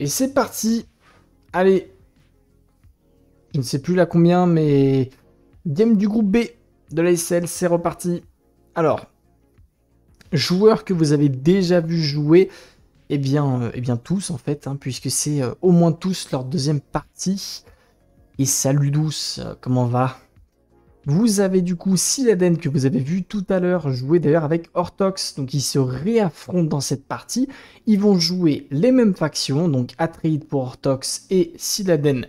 Et c'est parti Allez Je ne sais plus là combien, mais... Game du groupe B de la SL, c'est reparti. Alors, joueurs que vous avez déjà vu jouer, eh bien, euh, eh bien tous en fait, hein, puisque c'est euh, au moins tous leur deuxième partie. Et salut douce, euh, comment va vous avez du coup Siladen que vous avez vu tout à l'heure jouer d'ailleurs avec Hortox. donc ils se réaffrontent dans cette partie. Ils vont jouer les mêmes factions, donc Atreid pour Ortox et Siladen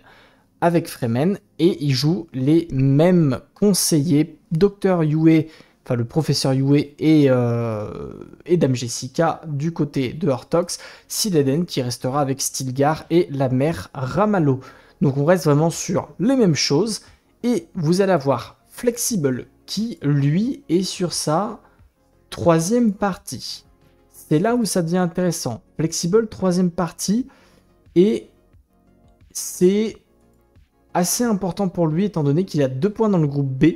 avec Fremen, et ils jouent les mêmes conseillers, Docteur Yue, enfin le professeur Yue et, euh, et Dame Jessica du côté de Hortox. Siladen qui restera avec Stilgar et la mère Ramalo. Donc on reste vraiment sur les mêmes choses, et vous allez avoir Flexible, qui lui est sur sa troisième partie. C'est là où ça devient intéressant. Flexible, troisième partie, et c'est assez important pour lui étant donné qu'il a deux points dans le groupe B.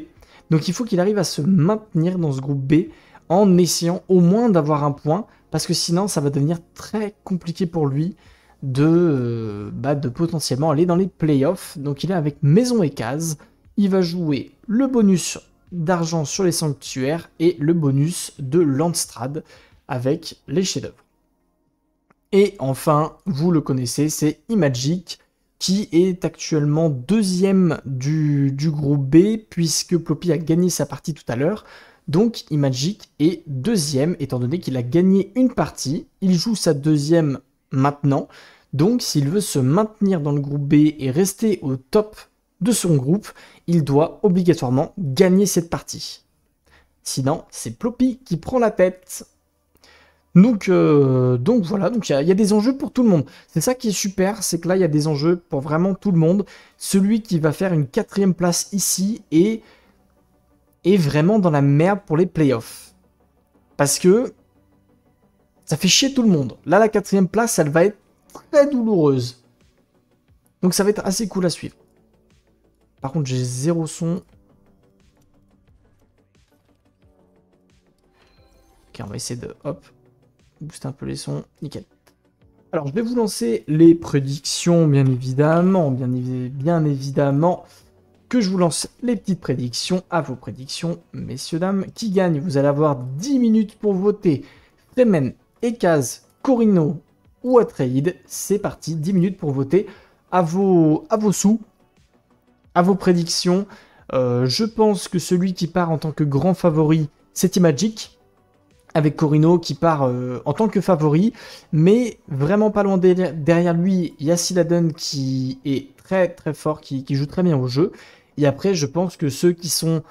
Donc il faut qu'il arrive à se maintenir dans ce groupe B en essayant au moins d'avoir un point, parce que sinon ça va devenir très compliqué pour lui de, euh, bah, potentiellement aller dans les playoffs. Donc il est avec Maison et Case il va jouer le bonus d'argent sur les sanctuaires et le bonus de Landstrad avec les chefs-d'œuvre. Et enfin, vous le connaissez, c'est Imagic qui est actuellement deuxième du, du groupe B puisque Ploppy a gagné sa partie tout à l'heure. Donc Imagic est deuxième étant donné qu'il a gagné une partie. Il joue sa deuxième maintenant. Donc s'il veut se maintenir dans le groupe B et rester au top de son groupe, il doit obligatoirement gagner cette partie. Sinon, c'est Ploppy qui prend la tête. Donc, euh, donc voilà, donc il y, a des enjeux pour tout le monde. C'est ça qui est super, c'est que là, il y a des enjeux pour vraiment tout le monde. Celui qui va faire une quatrième place ici et est vraiment dans la merde pour les playoffs. Parce que ça fait chier tout le monde. Là, la quatrième place, elle va être très douloureuse. Donc ça va être assez cool à suivre. Par contre, j'ai zéro son. Ok, on va essayer de, hop, booster un peu les sons. Nickel. Alors, je vais vous lancer les prédictions, bien évidemment, bien, évidemment, que je vous lance les petites prédictions à vos prédictions, messieurs, dames. Qui gagne Vous allez avoir 10 minutes pour voter. Fremen, Ekaz, Corino ou Atreid. C'est parti, 10 minutes pour voter à vos, à vos sous, à vos prédictions. Euh, je pense que celui qui part en tant que grand favori, c'est T-Magic. avec Corino qui part euh, en tant que favori, mais vraiment pas loin derrière lui, il y a qui est très très fort, qui, joue très bien au jeu. Et après, je pense que ceux qui sont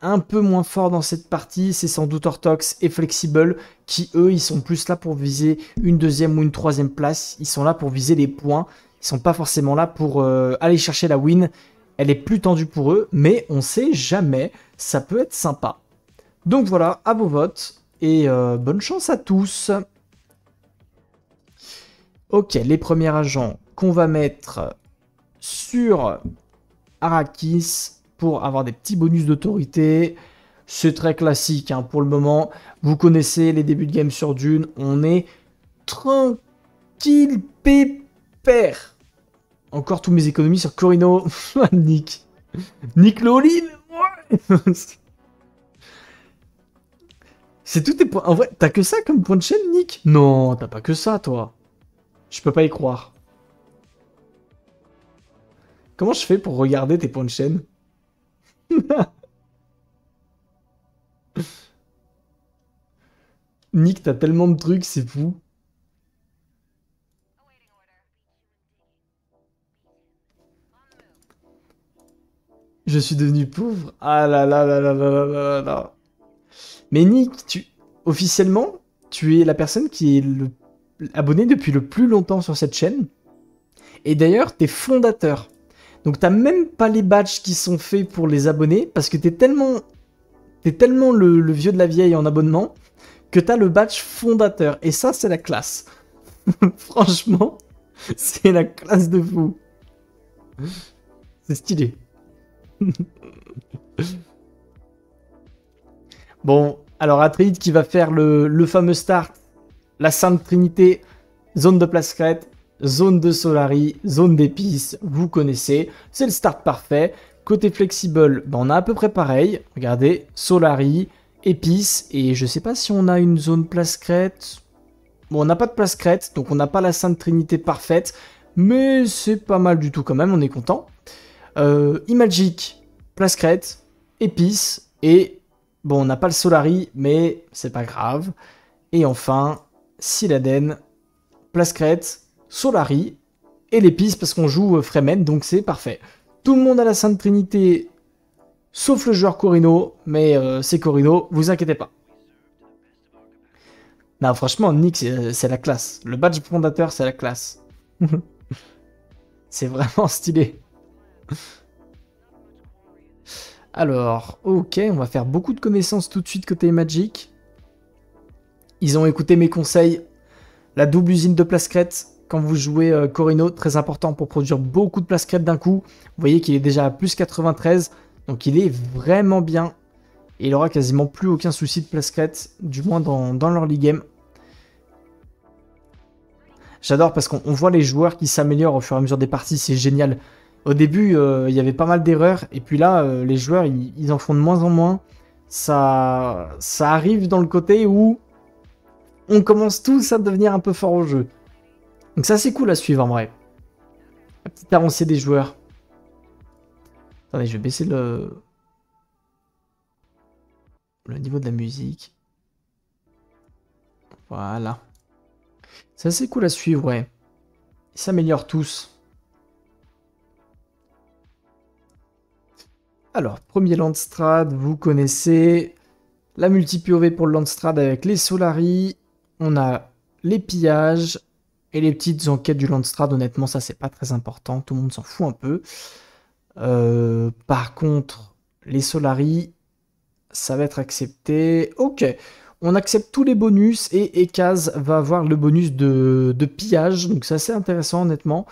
un peu moins forts dans cette partie, c'est sans doute Ortox et Flexible, qui eux, ils sont plus là pour viser une deuxième ou une troisième place, ils sont là pour viser les points, ils sont pas forcément là pour euh, aller chercher la win elle est plus tendue pour eux, mais on sait jamais, ça peut être sympa. Donc voilà, à vos votes, et euh, bonne chance à tous Ok, les premiers agents qu'on va mettre sur Arrakis pour avoir des petits bonus d'autorité, c'est très classique hein, pour le moment. Vous connaissez les débuts de game sur Dune, on est tranquille pépère encore tous mes économies sur Corino. Nick. Nick Lolin C'est tout tes points. En vrai, t'as que ça comme point de chaîne, Nick Non, t'as pas que ça, toi. Je peux pas y croire. Comment je fais pour regarder tes points de chaîne Nick, t'as tellement de trucs, c'est fou. Je suis devenu pauvre. Ah là là là là là là là là. Mais Nick, tu officiellement, tu es la personne qui est le... abonnée depuis le plus longtemps sur cette chaîne. Et d'ailleurs, t'es fondateur. Donc t'as même pas les badges qui sont faits pour les abonnés parce que t'es tellement tellement le, vieux de la vieille en abonnement que t'as le badge fondateur. Et ça, c'est la classe. Franchement, c'est la classe de vous. C'est stylé. bon, alors Atreide qui va faire le, fameux start, la Sainte Trinité, zone de place crête, zone de Solari, zone d'épices, vous connaissez, c'est le start parfait. Côté flexible, ben, on a à peu près pareil. Regardez, Solari, épices, et je sais pas si on a une zone place crête. Bon, on n'a pas de place crête, donc on n'a pas la Sainte Trinité parfaite, mais c'est pas mal du tout quand même, on est content. Euh, Imagic, Plascrete, Épice et bon, on n'a pas le Solari, mais c'est pas grave. Et enfin, Siladen, Plascrete, Solari et l'Épice parce qu'on joue euh, Fremen, donc c'est parfait. Tout le monde à la Sainte Trinité, sauf le joueur Corino, mais euh, c'est Corino, vous inquiétez pas. Non, franchement, Nick, c'est la classe. Le badge fondateur, c'est la classe. c'est vraiment stylé. Alors, ok, on va faire beaucoup de connaissances tout de suite côté Magic. Ils ont écouté mes conseils. La double usine de crête quand vous jouez euh, Corino, très important pour produire beaucoup de crête d'un coup. Vous voyez qu'il est déjà à plus 93, donc il est vraiment bien. Et il aura quasiment plus aucun souci de crête du moins dans, dans League game. J'adore parce qu'on voit les joueurs qui s'améliorent au fur et à mesure des parties, c'est génial. Au début, euh, il y avait pas mal d'erreurs, et puis là, euh, les joueurs, ils, en font de moins en moins. Ça, ça arrive dans le côté où on commence tous à devenir un peu fort au jeu. Donc ça c'est cool à suivre en vrai. La petite avancée des joueurs. Attendez, je vais baisser le... Le niveau de la musique. Voilà. C'est assez cool à suivre, ouais. Ils s'améliorent tous. Alors, premier Landstrad, vous connaissez la multi-POV pour le Landstrad avec les Solari. On a les pillages et les petites enquêtes du Landstrad. Honnêtement, ça, c'est pas très important. Tout le monde s'en fout un peu. Euh, par contre, les Solari, ça va être accepté. Ok, on accepte tous les bonus et Ekaz va avoir le bonus de, pillage. Donc c'est assez intéressant honnêtement.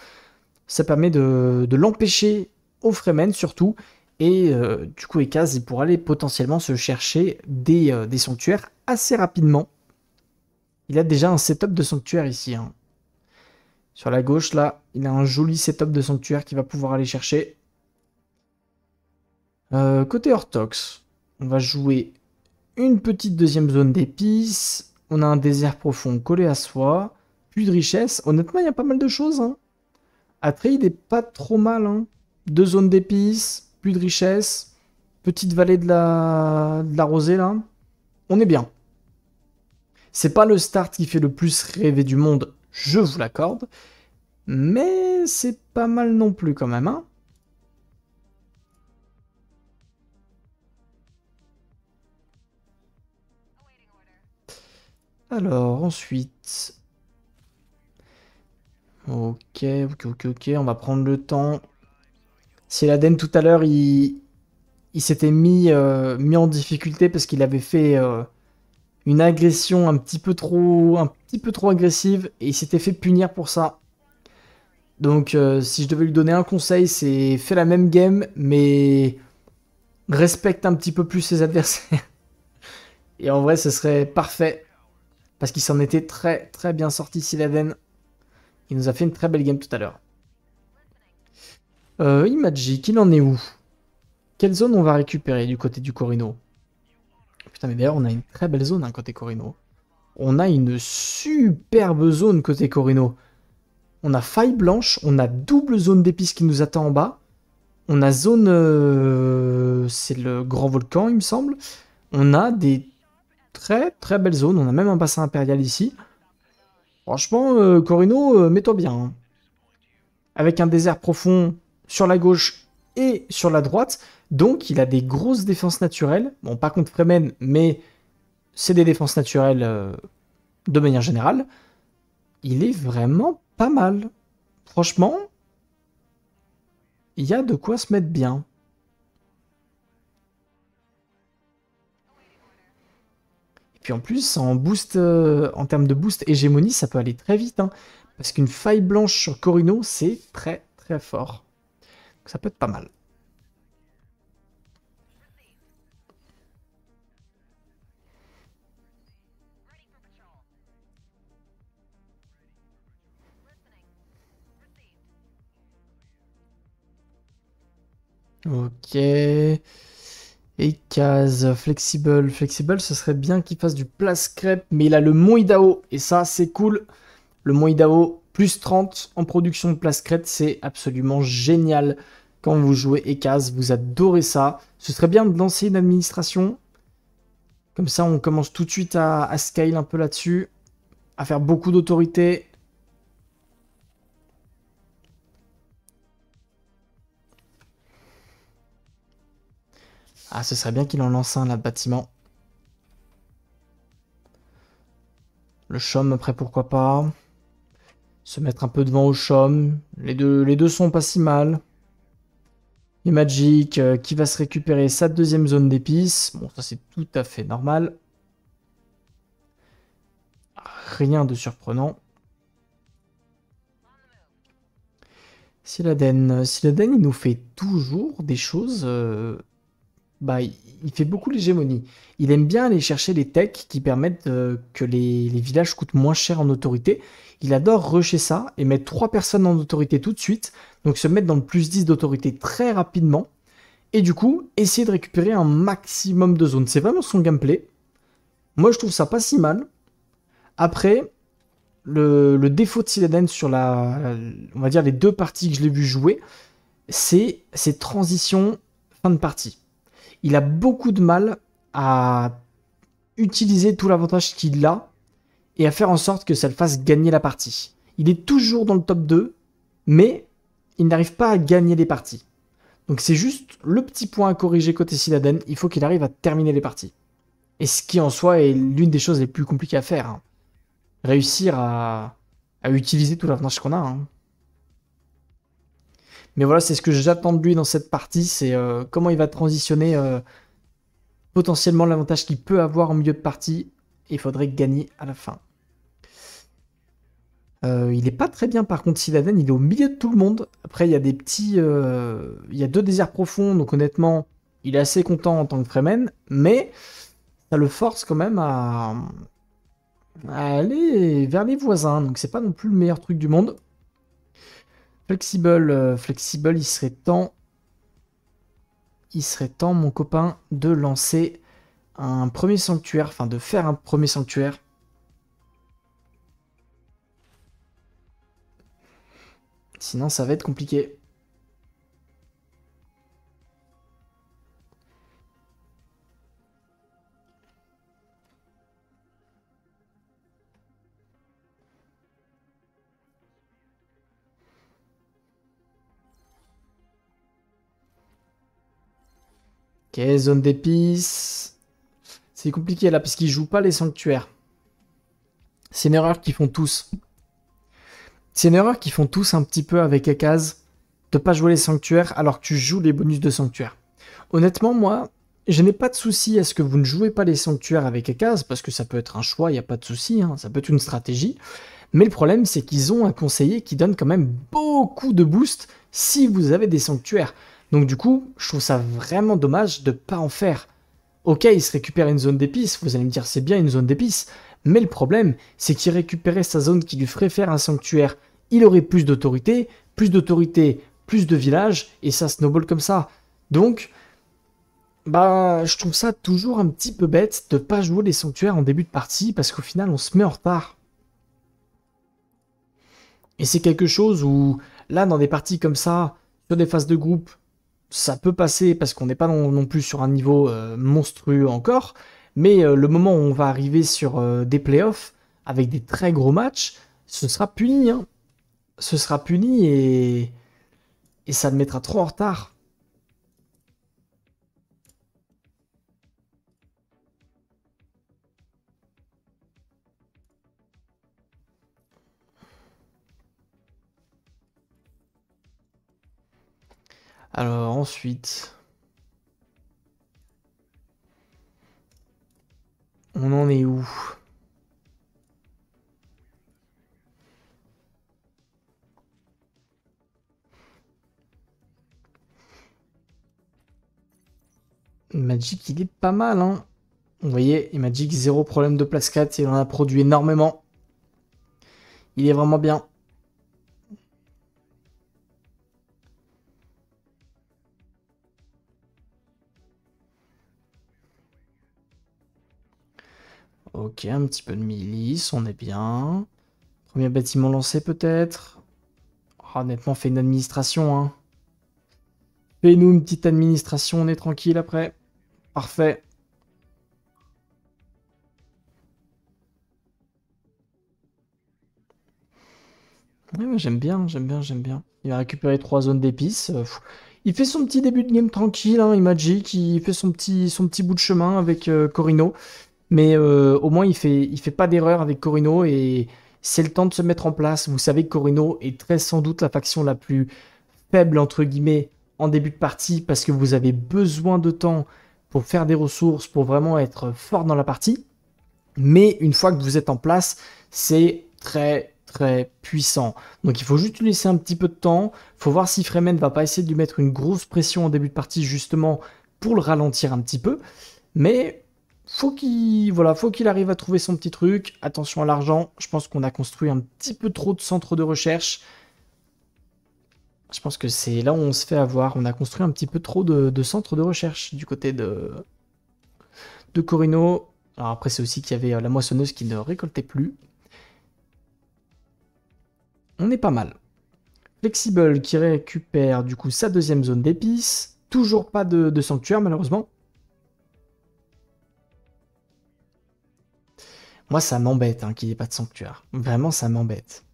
Ça permet de, de l'empêcher au Fremen surtout et euh, du coup, Ekaz, il pourra aller potentiellement se chercher euh, des, sanctuaires assez rapidement. Il a déjà un setup de sanctuaire ici. Hein. Sur la gauche, là, il a un joli setup de sanctuaire qu'il va pouvoir aller chercher. Euh, côté Orthox, on va jouer une petite deuxième zone d'épices. On a un désert profond collé à soi. Plus de richesse. Honnêtement, il y a pas mal de choses. Hein. Atreide est pas trop mal. Hein. Deux zones d'épices plus de richesse, petite vallée de la, de la rosée là. On est bien. C'est pas le start qui fait le plus rêver du monde, je vous l'accorde, mais c'est pas mal non plus quand même. Hein. Alors, ensuite... Ok, ok, ok, ok, on va prendre le temps si tout à l'heure, il, s'était mis, euh, mis en difficulté parce qu'il avait fait euh, une agression un petit peu trop, un petit peu trop agressive et il s'était fait punir pour ça. Donc, euh, si je devais lui donner un conseil, c'est fais la même game, mais respecte un petit peu plus ses adversaires. Et en vrai, ce serait parfait. Parce qu'il s'en était très très bien sorti, Siladen. Il nous a fait une très belle game tout à l'heure. Euh, Imagic, il en est où Quelle zone on va récupérer du côté du Corino Putain, mais d'ailleurs, on a une très belle zone hein, côté Corino. On a une superbe zone côté Corino. On a faille blanche, on a double zone d'épices qui nous attend en bas. On a zone... Euh, c'est le grand volcan, il me semble. On a des très très belles zones. On a même un bassin impérial ici. Franchement, euh, Corino, euh, mets-toi bien. Hein. Avec un désert profond, sur la gauche et sur la droite. Donc il a des grosses défenses naturelles. Bon, pas contre Fremen, mais c'est des défenses naturelles euh, de manière générale. Il est vraiment pas mal. Franchement, il y a de quoi se mettre bien. Et puis en plus, en boost, euh, en termes de boost hégémonie, ça peut aller très vite. Hein. parce qu'une faille blanche sur Corino, c'est très très fort. Ça peut être pas mal. Ok. Et case flexible. Flexible, ce serait bien qu'il fasse du place crêpe, mais il a le Idaho. Et ça, c'est cool. Le Idaho. Plus 30 en production de place crête, c'est absolument génial quand vous jouez Ekaz. vous adorez ça. Ce serait bien de lancer une administration. Comme ça, on commence tout de suite à, à scale un peu là-dessus, à faire beaucoup d'autorité. Ah, ce serait bien qu'il en lance un là, bâtiment. Le chum, après, pourquoi pas se mettre un peu devant au chum Les deux, les deux sont pas si mal. Et Magic euh, qui va se récupérer sa deuxième zone d'épices. Bon, ça c'est tout à fait normal. Rien de surprenant. Siladen, Siladen il nous fait toujours des choses euh, bah, il fait beaucoup l'hégémonie. Il aime bien aller chercher les techs qui permettent euh, que les, villages coûtent moins cher en autorité. Il adore rusher ça et mettre trois personnes en autorité tout de suite, donc se mettre dans le plus 10 d'autorité très rapidement, et du coup, essayer de récupérer un maximum de zones. C'est vraiment son gameplay. Moi, je trouve ça pas si mal. Après, le, défaut de Cyladen sur la, on va dire les deux parties que je l'ai vu jouer, c'est ces transitions fin de partie il a beaucoup de mal à utiliser tout l'avantage qu'il a et à faire en sorte que ça le fasse gagner la partie. Il est toujours dans le top 2, mais il n'arrive pas à gagner les parties. Donc c'est juste le petit point à corriger côté Siladen, il faut qu'il arrive à terminer les parties. Et ce qui en soi est l'une des choses les plus compliquées à faire. Hein. Réussir à, utiliser tout l'avantage qu'on a. Hein. Mais voilà, c'est ce que j'attends de lui dans cette partie, c'est euh, comment il va transitionner euh, potentiellement l'avantage qu'il peut avoir en milieu de partie. Et il faudrait gagner à la fin. Euh, il est pas très bien par contre Sylvain. il est au milieu de tout le monde. Après il y a des petits... il y a deux déserts profonds, donc honnêtement, il est assez content en tant que Fremen, mais ça le force quand même à, à aller vers les voisins, donc c'est pas non plus le meilleur truc du monde. Flexible, euh, flexible, il serait temps, il serait temps, mon copain, de lancer un premier sanctuaire, enfin de faire un premier sanctuaire. Sinon, ça va être compliqué. Ok, zone d'épices. C'est compliqué là parce qu'ils jouent pas les sanctuaires. C'est une erreur qu'ils font tous. C'est une erreur qu'ils font tous un petit peu avec Ekaz de pas jouer les sanctuaires alors que tu joues les bonus de sanctuaires. Honnêtement, moi, je n'ai pas de souci à ce que vous ne jouez pas les sanctuaires avec Ekaz parce que ça peut être un choix, il n'y a pas de souci, hein. ça peut être une stratégie. Mais le problème, c'est qu'ils ont un conseiller qui donne quand même beaucoup de boost si vous avez des sanctuaires. Donc du coup, je trouve ça vraiment dommage de pas en faire. Ok, il se récupère une zone d'épices, vous allez me dire c'est bien une zone d'épices, mais le problème, c'est qu'il récupérait sa zone qui lui ferait faire un sanctuaire. Il aurait plus d'autorité, plus d'autorité, plus de villages, et ça snowball comme ça. Donc, bah, je trouve ça toujours un petit peu bête de pas jouer les sanctuaires en début de partie, parce qu'au final, on se met en retard. Et c'est quelque chose où, là, dans des parties comme ça, sur des phases de groupe, ça peut passer parce qu'on n'est pas non, plus sur un niveau euh, monstrueux encore, mais euh, le moment où on va arriver sur euh, des playoffs avec des très gros matchs, ce sera puni. Hein. Ce sera puni et... et ça le mettra trop en retard. Alors ensuite, on en est où Magic, il est pas mal, hein. Vous voyez, et Magic, zéro problème de place 4, il en a produit énormément. Il est vraiment bien. Ok, un petit peu de milice, on est bien. Premier bâtiment lancé peut-être. Ah, honnêtement, fait une administration. Hein. Fais-nous une petite administration, on est tranquille après. Parfait. Ouais, j'aime bien, j'aime bien, j'aime bien. Il a récupéré trois zones d'épices. Euh, Il fait son petit début de game tranquille, hein, Imagic. Il fait son petit, son petit bout de chemin avec euh, Corino. Mais euh, au moins, il fait, il fait pas d'erreur avec Corino et c'est le temps de se mettre en place. Vous savez que Corino est très sans doute la faction la plus faible, entre guillemets, en début de partie parce que vous avez besoin de temps pour faire des ressources, pour vraiment être fort dans la partie. Mais une fois que vous êtes en place, c'est très très puissant. Donc il faut juste lui laisser un petit peu de temps. Il faut voir si Fremen va pas essayer de lui mettre une grosse pression en début de partie justement pour le ralentir un petit peu. Mais faut qu'il voilà, faut qu'il arrive à trouver son petit truc. Attention à l'argent. Je pense qu'on a construit un petit peu trop de centres de recherche. Je pense que c'est là où on se fait avoir. On a construit un petit peu trop de, centres de recherche du côté de, de Corino. Alors après, c'est aussi qu'il y avait euh, la moissonneuse qui ne récoltait plus. On est pas mal. Flexible qui récupère du coup sa deuxième zone d'épices. Toujours pas de sanctuaire malheureusement. Moi, ça m'embête hein, qu'il n'y ait pas de sanctuaire. Vraiment, ça m'embête.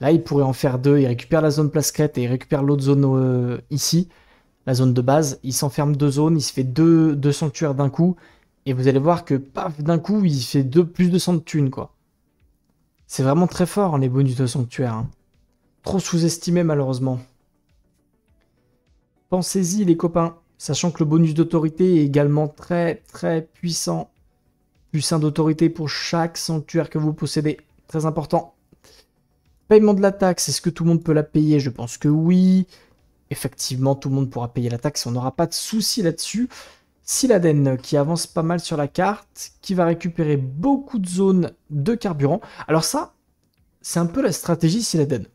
Là, il pourrait en faire deux. Il récupère la zone place et il récupère l'autre zone euh, ici, la zone de base. Il s'enferme deux zones, il se fait deux, sanctuaires d'un coup. Et vous allez voir que, paf, d'un coup, il fait deux, plus de cent de thunes, quoi. C'est vraiment très fort, hein, les bonus de sanctuaire. Hein. Trop sous-estimé, malheureusement. Pensez-y, les copains. Sachant que le bonus d'autorité est également très, très puissant du sein d'autorité pour chaque sanctuaire que vous possédez. Très important. Paiement de la taxe, est-ce que tout le monde peut la payer Je pense que oui. Effectivement, tout le monde pourra payer la taxe, on n'aura pas de souci là-dessus. Siladen qui avance pas mal sur la carte, qui va récupérer beaucoup de zones de carburant. Alors ça, c'est un peu la stratégie Siladen.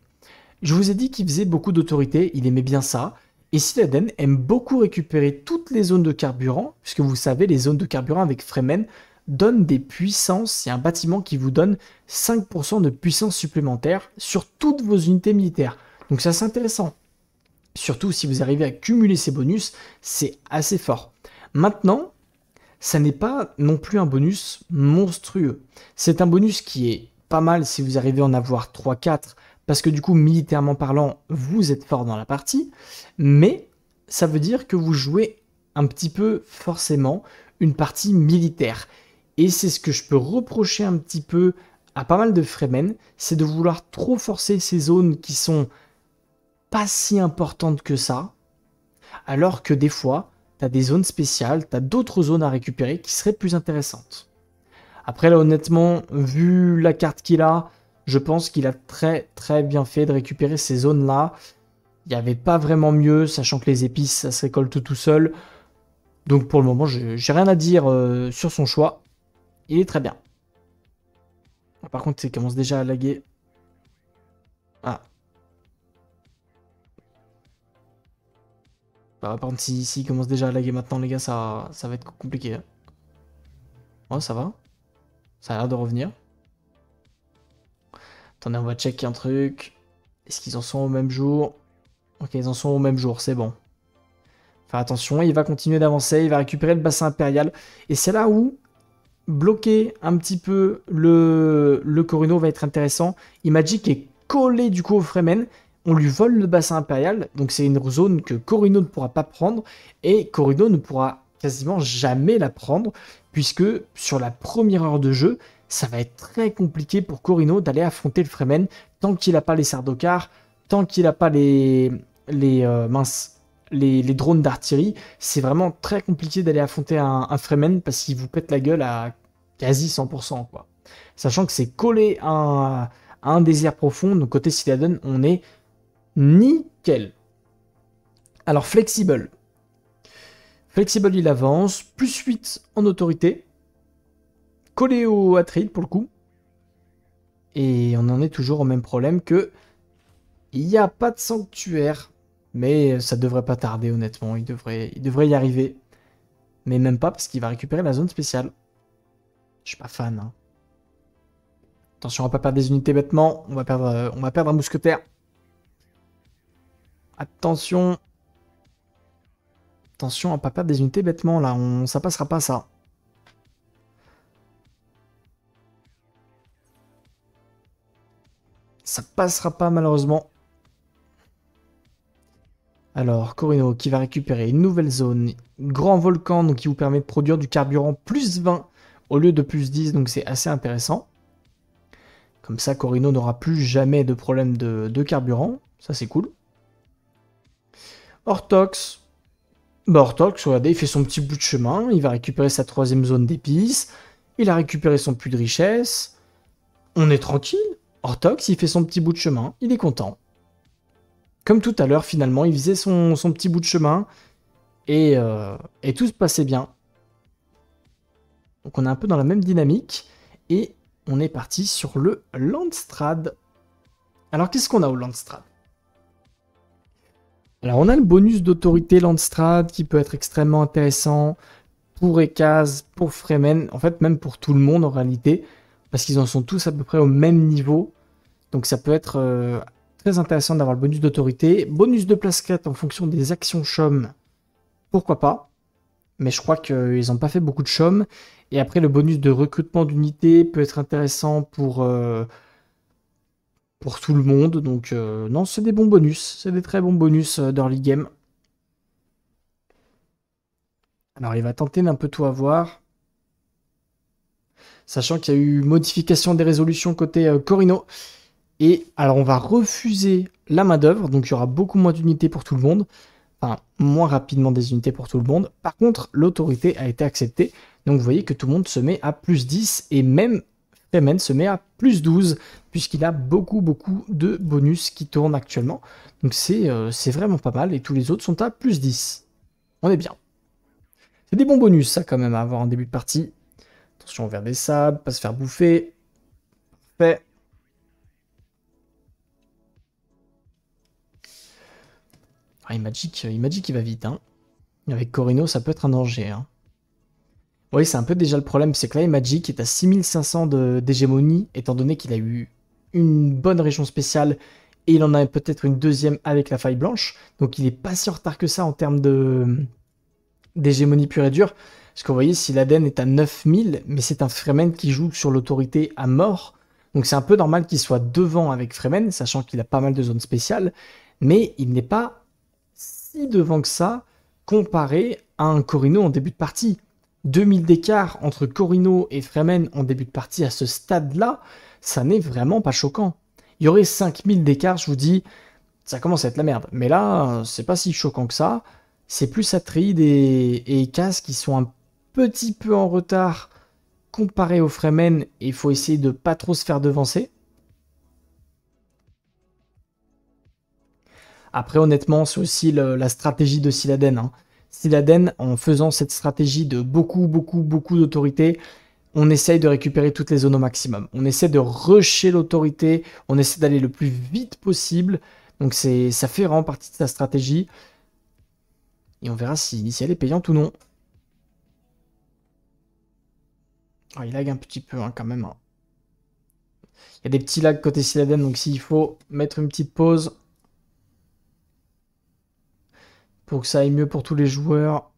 Je vous ai dit qu'il faisait beaucoup d'autorité, il aimait bien ça. Et Siladen aime beaucoup récupérer toutes les zones de carburant, puisque vous savez, les zones de carburant avec Fremen, donne des puissances, c'est un bâtiment qui vous donne 5% de puissance supplémentaire sur toutes vos unités militaires. Donc ça c'est intéressant. Surtout si vous arrivez à cumuler ces bonus, c'est assez fort. Maintenant, ça n'est pas non plus un bonus monstrueux. C'est un bonus qui est pas mal si vous arrivez à en avoir 3-4, parce que du coup, militairement parlant, vous êtes fort dans la partie, mais ça veut dire que vous jouez un petit peu forcément une partie militaire. Et c'est ce que je peux reprocher un petit peu à pas mal de Fremen, c'est de vouloir trop forcer ces zones qui sont pas si importantes que ça, alors que des fois, t'as des zones spéciales, t'as d'autres zones à récupérer qui seraient plus intéressantes. Après là honnêtement, vu la carte qu'il a, je pense qu'il a très très bien fait de récupérer ces zones là. Il n'y avait pas vraiment mieux, sachant que les épices ça se récolte tout seul. Donc pour le moment, j'ai rien à dire euh, sur son choix. Il est très bien. Ah, par contre, il commence déjà à laguer. Ah. Bah, par contre, s'il commence déjà à laguer maintenant, les gars, ça, ça va être compliqué. Hein. Oh, ça va. Ça a l'air de revenir. Attendez, on va checker un truc. Est-ce qu'ils en sont au même jour Ok, ils en sont au même jour, c'est bon. Faire attention, il va continuer d'avancer, il va récupérer le bassin impérial. Et c'est là où bloquer un petit peu le, le Corino va être intéressant. Imagic est collé du coup au Fremen. On lui vole le bassin impérial, donc c'est une zone que Corino ne pourra pas prendre, et Corino ne pourra quasiment jamais la prendre, puisque sur la première heure de jeu, ça va être très compliqué pour Corino d'aller affronter le Fremen tant qu'il n'a pas les Sardocars, tant qu'il n'a pas les, les euh, minces, les, drones d'artillerie, c'est vraiment très compliqué d'aller affronter un, Fremen parce qu'il vous pète la gueule à quasi 100%. Quoi. Sachant que c'est collé à un, désert profond, donc côté Cyladon, on est nickel. Alors flexible. Flexible, il avance, plus 8 en autorité, collé au Atride pour le coup. Et on en est toujours au même problème que il n'y a pas de sanctuaire. Mais euh, ça devrait pas tarder, honnêtement. Il devrait, il devrait y arriver. Mais même pas, parce qu'il va récupérer la zone spéciale. Je suis pas fan. Hein. Attention, on va pas perdre des unités bêtement. On va perdre, euh, on va perdre un mousquetaire. Attention. Attention à pas perdre des unités bêtement, là. On, ça passera pas, ça. Ça passera pas, malheureusement. Alors, Corino qui va récupérer une nouvelle zone, grand volcan donc qui vous permet de produire du carburant plus 20 au lieu de plus 10, donc c'est assez intéressant. Comme ça, Corino n'aura plus jamais de problème de, carburant, ça c'est cool. Ortox, bah Ortox, regardez, il fait son petit bout de chemin, il va récupérer sa troisième zone d'épices, il a récupéré son puits de richesse, on est tranquille. Ortox, il fait son petit bout de chemin, il est content comme tout à l'heure, finalement, il faisait son, petit bout de chemin euh, et, tout se passait bien. Donc on est un peu dans la même dynamique et on est parti sur le Landstrad. Alors qu'est-ce qu'on a au Landstrad Alors on a le bonus d'autorité Landstrad qui peut être extrêmement intéressant pour Ekaz, pour Fremen, en fait même pour tout le monde en réalité, parce qu'ils en sont tous à peu près au même niveau. Donc ça peut être euh, Très intéressant d'avoir le bonus d'autorité. Bonus de place 4 en fonction des actions chôme. Pourquoi pas mais je crois qu'ils n'ont pas fait beaucoup de chôme. Et après, le bonus de recrutement d'unités peut être intéressant pour, euh, pour tout le monde. Donc, euh, non, c'est des bons bonus. C'est des très bons bonus euh, d'early game. Alors, il va tenter d'un peu tout avoir. Sachant qu'il y a eu modification des résolutions côté Corino. Et alors, on va refuser la main-d'œuvre, donc il y aura beaucoup moins d'unités pour tout le monde, enfin, moins rapidement des unités pour tout le monde. Par contre, l'autorité a été acceptée, donc vous voyez que tout le monde se met à plus 10 et même Fremen se met à plus 12 puisqu'il a beaucoup beaucoup de bonus qui tournent actuellement. Donc c'est euh, vraiment pas mal et tous les autres sont à plus 10. On est bien. C'est des bons bonus ça quand même à avoir en début de partie. Attention vers des sables, pas se faire bouffer. Parfait. Ah, euh, il m'a dit va vite. Hein. Avec Corino, ça peut être un danger. Hein. Oui, c'est un peu déjà le problème, c'est que là, Magic est à 6500 d'hégémonie, étant donné qu'il a eu une bonne région spéciale et il en a peut-être une deuxième avec la faille blanche. Donc il n'est pas si en retard que ça en termes de d'hégémonie pure et dure. Parce qu'on vous voyez, si l'Aden est à 9000, mais c'est un Fremen qui joue sur l'autorité à mort. Donc c'est un peu normal qu'il soit devant avec Fremen, sachant qu'il a pas mal de zones spéciales. Mais il n'est pas si devant que ça comparé à un Corino en début de partie. 2000 d'écart entre Corino et Fremen en début de partie à ce stade-là, ça n'est vraiment pas choquant. Il y aurait 5000 d'écart, je vous dis, ça commence à être la merde. Mais là, c'est pas si choquant que ça. C'est plus Atride et, et Cass qui sont un petit peu en retard comparé aux Fremen et il faut essayer de pas trop se faire devancer. Après, honnêtement, c'est aussi la stratégie de Siladen. Hein. Siladen, en faisant cette stratégie de beaucoup, beaucoup, beaucoup d'autorité, on essaye de récupérer toutes les zones au maximum. On essaie de rusher l'autorité, on essaie d'aller le plus vite possible. Donc ça fait vraiment partie de sa stratégie. Et on verra si, l'initiale est payante ou non. Ah, il lag un petit peu hein, quand même. Hein. Il y a des petits lags côté Siladen, donc s'il faut mettre une petite pause, pour que ça aille mieux pour tous les joueurs.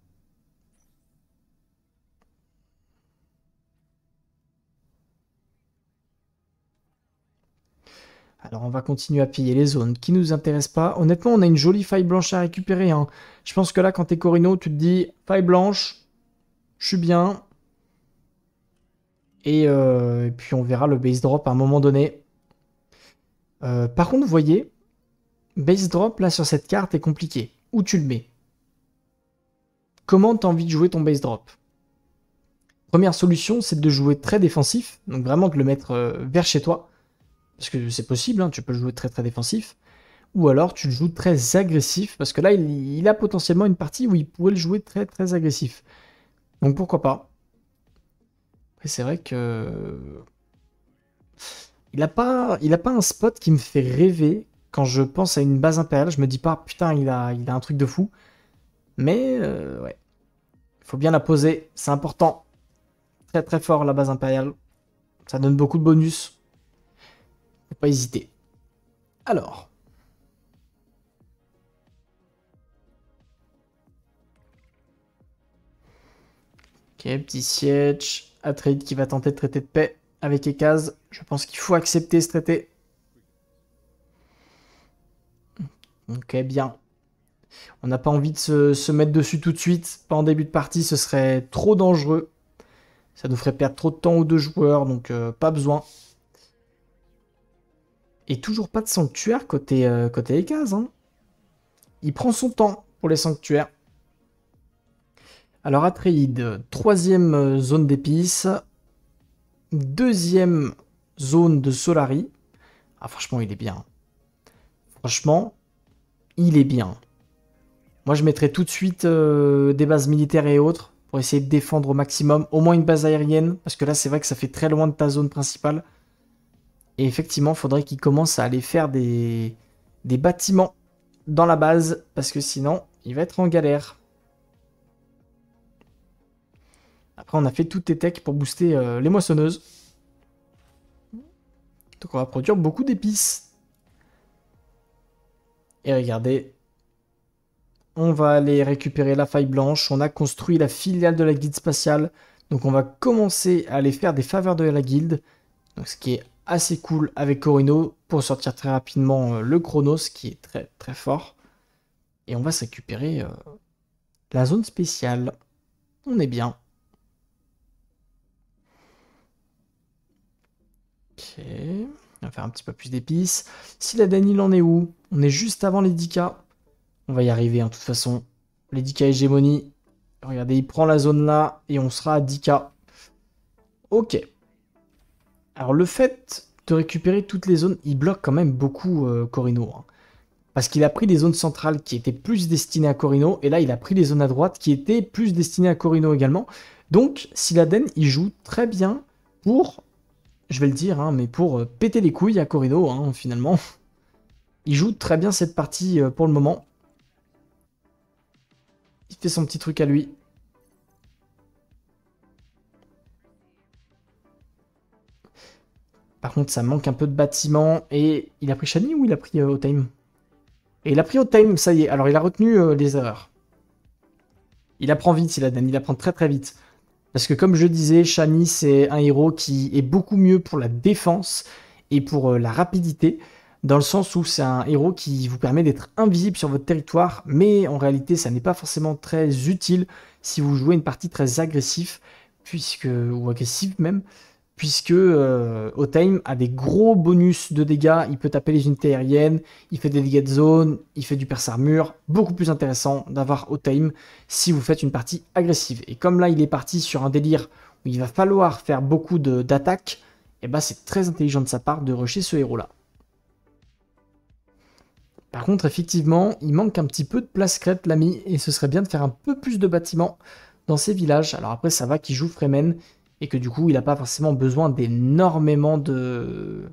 Alors on va continuer à piller les zones qui nous intéressent pas. Honnêtement, on a une jolie faille blanche à récupérer. Hein. Je pense que là, quand t'es Corino, tu te dis faille blanche, je suis bien. Euh, et, puis on verra le base drop à un moment donné. Euh, par contre, vous voyez, base drop là sur cette carte est compliqué où tu le mets. Comment tu as envie de jouer ton base drop Première solution, c'est de jouer très défensif, donc vraiment de le mettre euh, vers chez toi, parce que c'est possible, hein, tu peux le jouer très très défensif, ou alors tu le joues très agressif, parce que là, il, a potentiellement une partie où il pourrait le jouer très très agressif. Donc pourquoi pas et c'est vrai que euh, il n'a pas, il a pas un spot qui me fait rêver quand je pense à une base impériale, je me dis pas putain, il a, il a un truc de fou. Mais ouais. Euh, ouais, faut bien la poser, c'est important. Très très fort la base impériale. Ça donne beaucoup de bonus. Faut pas hésiter. Alors. Ok, petit siège. Atreide qui va tenter de traiter de paix avec Ekaz. Je pense qu'il faut accepter ce traité. Ok, bien. On n'a pas envie de se, mettre dessus tout de suite, pas en début de partie, ce serait trop dangereux. Ça nous ferait perdre trop de temps aux deux joueurs, donc euh, pas besoin. Et toujours pas de sanctuaire côté, euh, côté les cases. Hein. Il prend son temps pour les sanctuaires. Alors Atreide, troisième euh, zone d'épices, deuxième zone de Solari. Ah franchement il est bien. Franchement, il est bien. Moi, je mettrais tout de suite euh, des bases militaires et autres pour essayer de défendre au maximum, au moins une base aérienne, parce que là, c'est vrai que ça fait très loin de ta zone principale. Et effectivement, il faudrait qu'il commence à aller faire des, des bâtiments dans la base, parce que sinon, il va être en galère. Après, on a fait toutes tes techs pour booster euh, les moissonneuses. Donc, on va produire beaucoup d'épices. Et regardez, on va aller récupérer la faille blanche. On a construit la filiale de la guilde spatiale. Donc on va commencer à aller faire des faveurs de la guilde. Donc ce qui est assez cool avec Corino pour sortir très rapidement euh, le Chronos qui est très très fort. Et on va se récupérer euh, la zone spéciale. On est bien. Ok. On va faire un petit peu plus d'épices. Si la il en est où On est juste avant les 10K. On va y arriver, en hein, toute façon. Les 10K hégémonie. Regardez, il prend la zone là et on sera à 10K. Ok. Alors le fait de récupérer toutes les zones, il bloque quand même beaucoup euh, Corino. Hein. Parce qu'il a pris des zones centrales qui étaient plus destinées à Corino, et là il a pris les zones à droite qui étaient plus destinées à Corino également. Donc Siladen, il joue très bien pour je vais le dire, hein, mais pour euh, péter les couilles à Corrido, hein, finalement. Il joue très bien cette partie euh, pour le moment. Il fait son petit truc à lui. Par contre, ça manque un peu de bâtiment. Et il a pris Shani ou il a pris au euh, time. Et il a pris time, ça y est. Alors, il a retenu les erreurs. Il apprend vite, il a il apprend très très vite. Parce que comme je disais, Shani, c'est un héros qui est beaucoup mieux pour la défense et pour euh, la rapidité, dans le sens où c'est un héros qui vous permet d'être invisible sur votre territoire, mais en réalité, ça n'est pas forcément très utile si vous jouez une partie très agressive, puisque, ou agressive même, puisque euh, a des gros bonus de dégâts, il peut taper les unités aériennes, il fait des dégâts de zone, il fait du perce armure, beaucoup plus intéressant d'avoir O'Taim si vous faites une partie agressive. Et comme là il est parti sur un délire où il va falloir faire beaucoup d'attaques, et eh bah ben, c'est très intelligent de sa part de rusher ce héros là. Par contre effectivement il manque un petit peu de place crête l'ami et ce serait bien de faire un peu plus de bâtiments dans ces villages. Alors après ça va qu'il joue Fremen, et que du coup il n'a pas forcément besoin d'énormément de...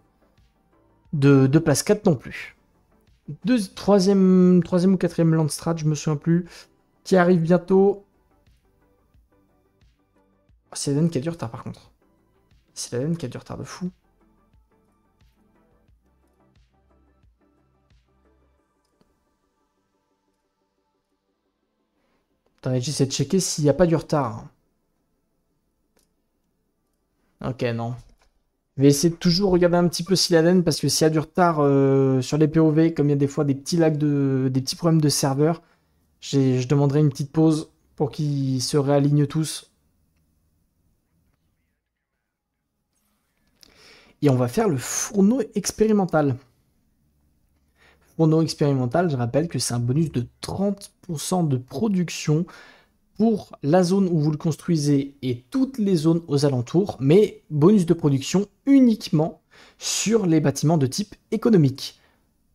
de... place 4 non plus. Deux, troisième, troisième ou quatrième Landstrat, je me souviens plus, qui arrive bientôt. Oh, c'est la qui a du retard par contre. C'est la qui a du retard de fou. Attends, j'essaie de checker s'il n'y a pas du retard. Hein. Ok, non. Je vais essayer de toujours regarder un petit peu si l'ADN, parce que s'il y a du retard euh, sur les POV, comme il y a des fois des petits lacs de, des petits problèmes de serveur, je demanderai une petite pause pour qu'ils se réalignent tous. Et on va faire le fourneau expérimental. Fourneau expérimental, je rappelle que c'est un bonus de 30% de production pour la zone où vous le construisez et toutes les zones aux alentours, mais bonus de production uniquement sur les bâtiments de type économique.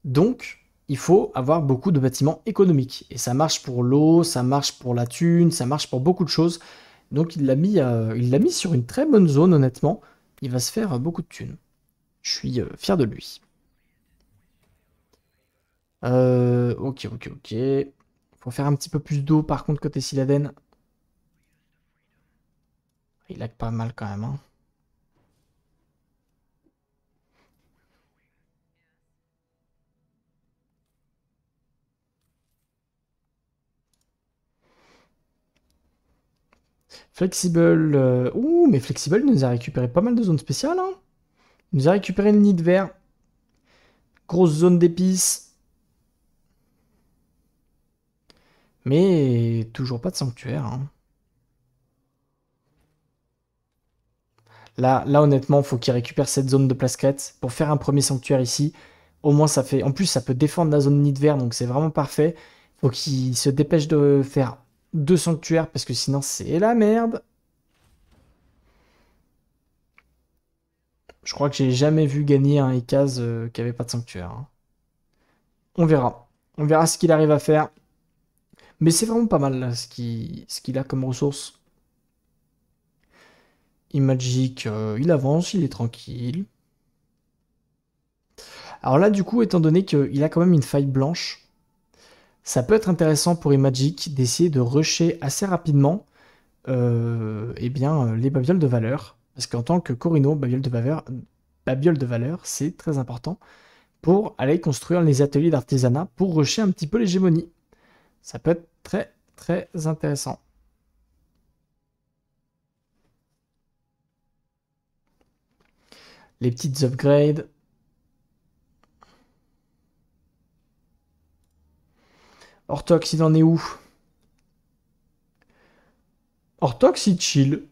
Donc, il faut avoir beaucoup de bâtiments économiques. Et ça marche pour l'eau, ça marche pour la thune, ça marche pour beaucoup de choses. Donc il l'a mis, euh, mis sur une très bonne zone, honnêtement. Il va se faire beaucoup de thunes. Je suis euh, fier de lui. Euh, ok, ok, ok va faire un petit peu plus d'eau par contre côté Siladen. Il lag pas mal quand même. Hein. Flexible. Euh, ouh, mais Flexible nous a récupéré pas mal de zones spéciales. Il hein. nous a récupéré le nid de verre. Grosse zone d'épices. Mais toujours pas de sanctuaire. Hein. Là, là honnêtement, faut qu'il récupère cette zone de place pour faire un premier sanctuaire ici. Au moins, ça fait. En plus, ça peut défendre la zone nid de donc c'est vraiment parfait. Faut qu'il se dépêche de faire deux sanctuaires parce que sinon, c'est la merde. Je crois que j'ai jamais vu gagner un Ekaz euh, qui avait pas de sanctuaire. Hein. On verra. On verra ce qu'il arrive à faire. Mais c'est vraiment pas mal là, ce qu'il a comme ressource. Imagic, euh, il avance, il est tranquille. Alors là, du coup, étant donné qu'il a quand même une faille blanche, ça peut être intéressant pour Imagic d'essayer de rusher assez rapidement euh, eh bien, euh, les babioles de valeur. Parce qu'en tant que Corino, babioles de valeur, babiole de valeur, c'est très important pour aller construire les ateliers d'artisanat pour rusher un petit peu l'hégémonie. Ça peut être très, très intéressant. Les petites upgrades. Orthox, il en est où Orthox, il chill.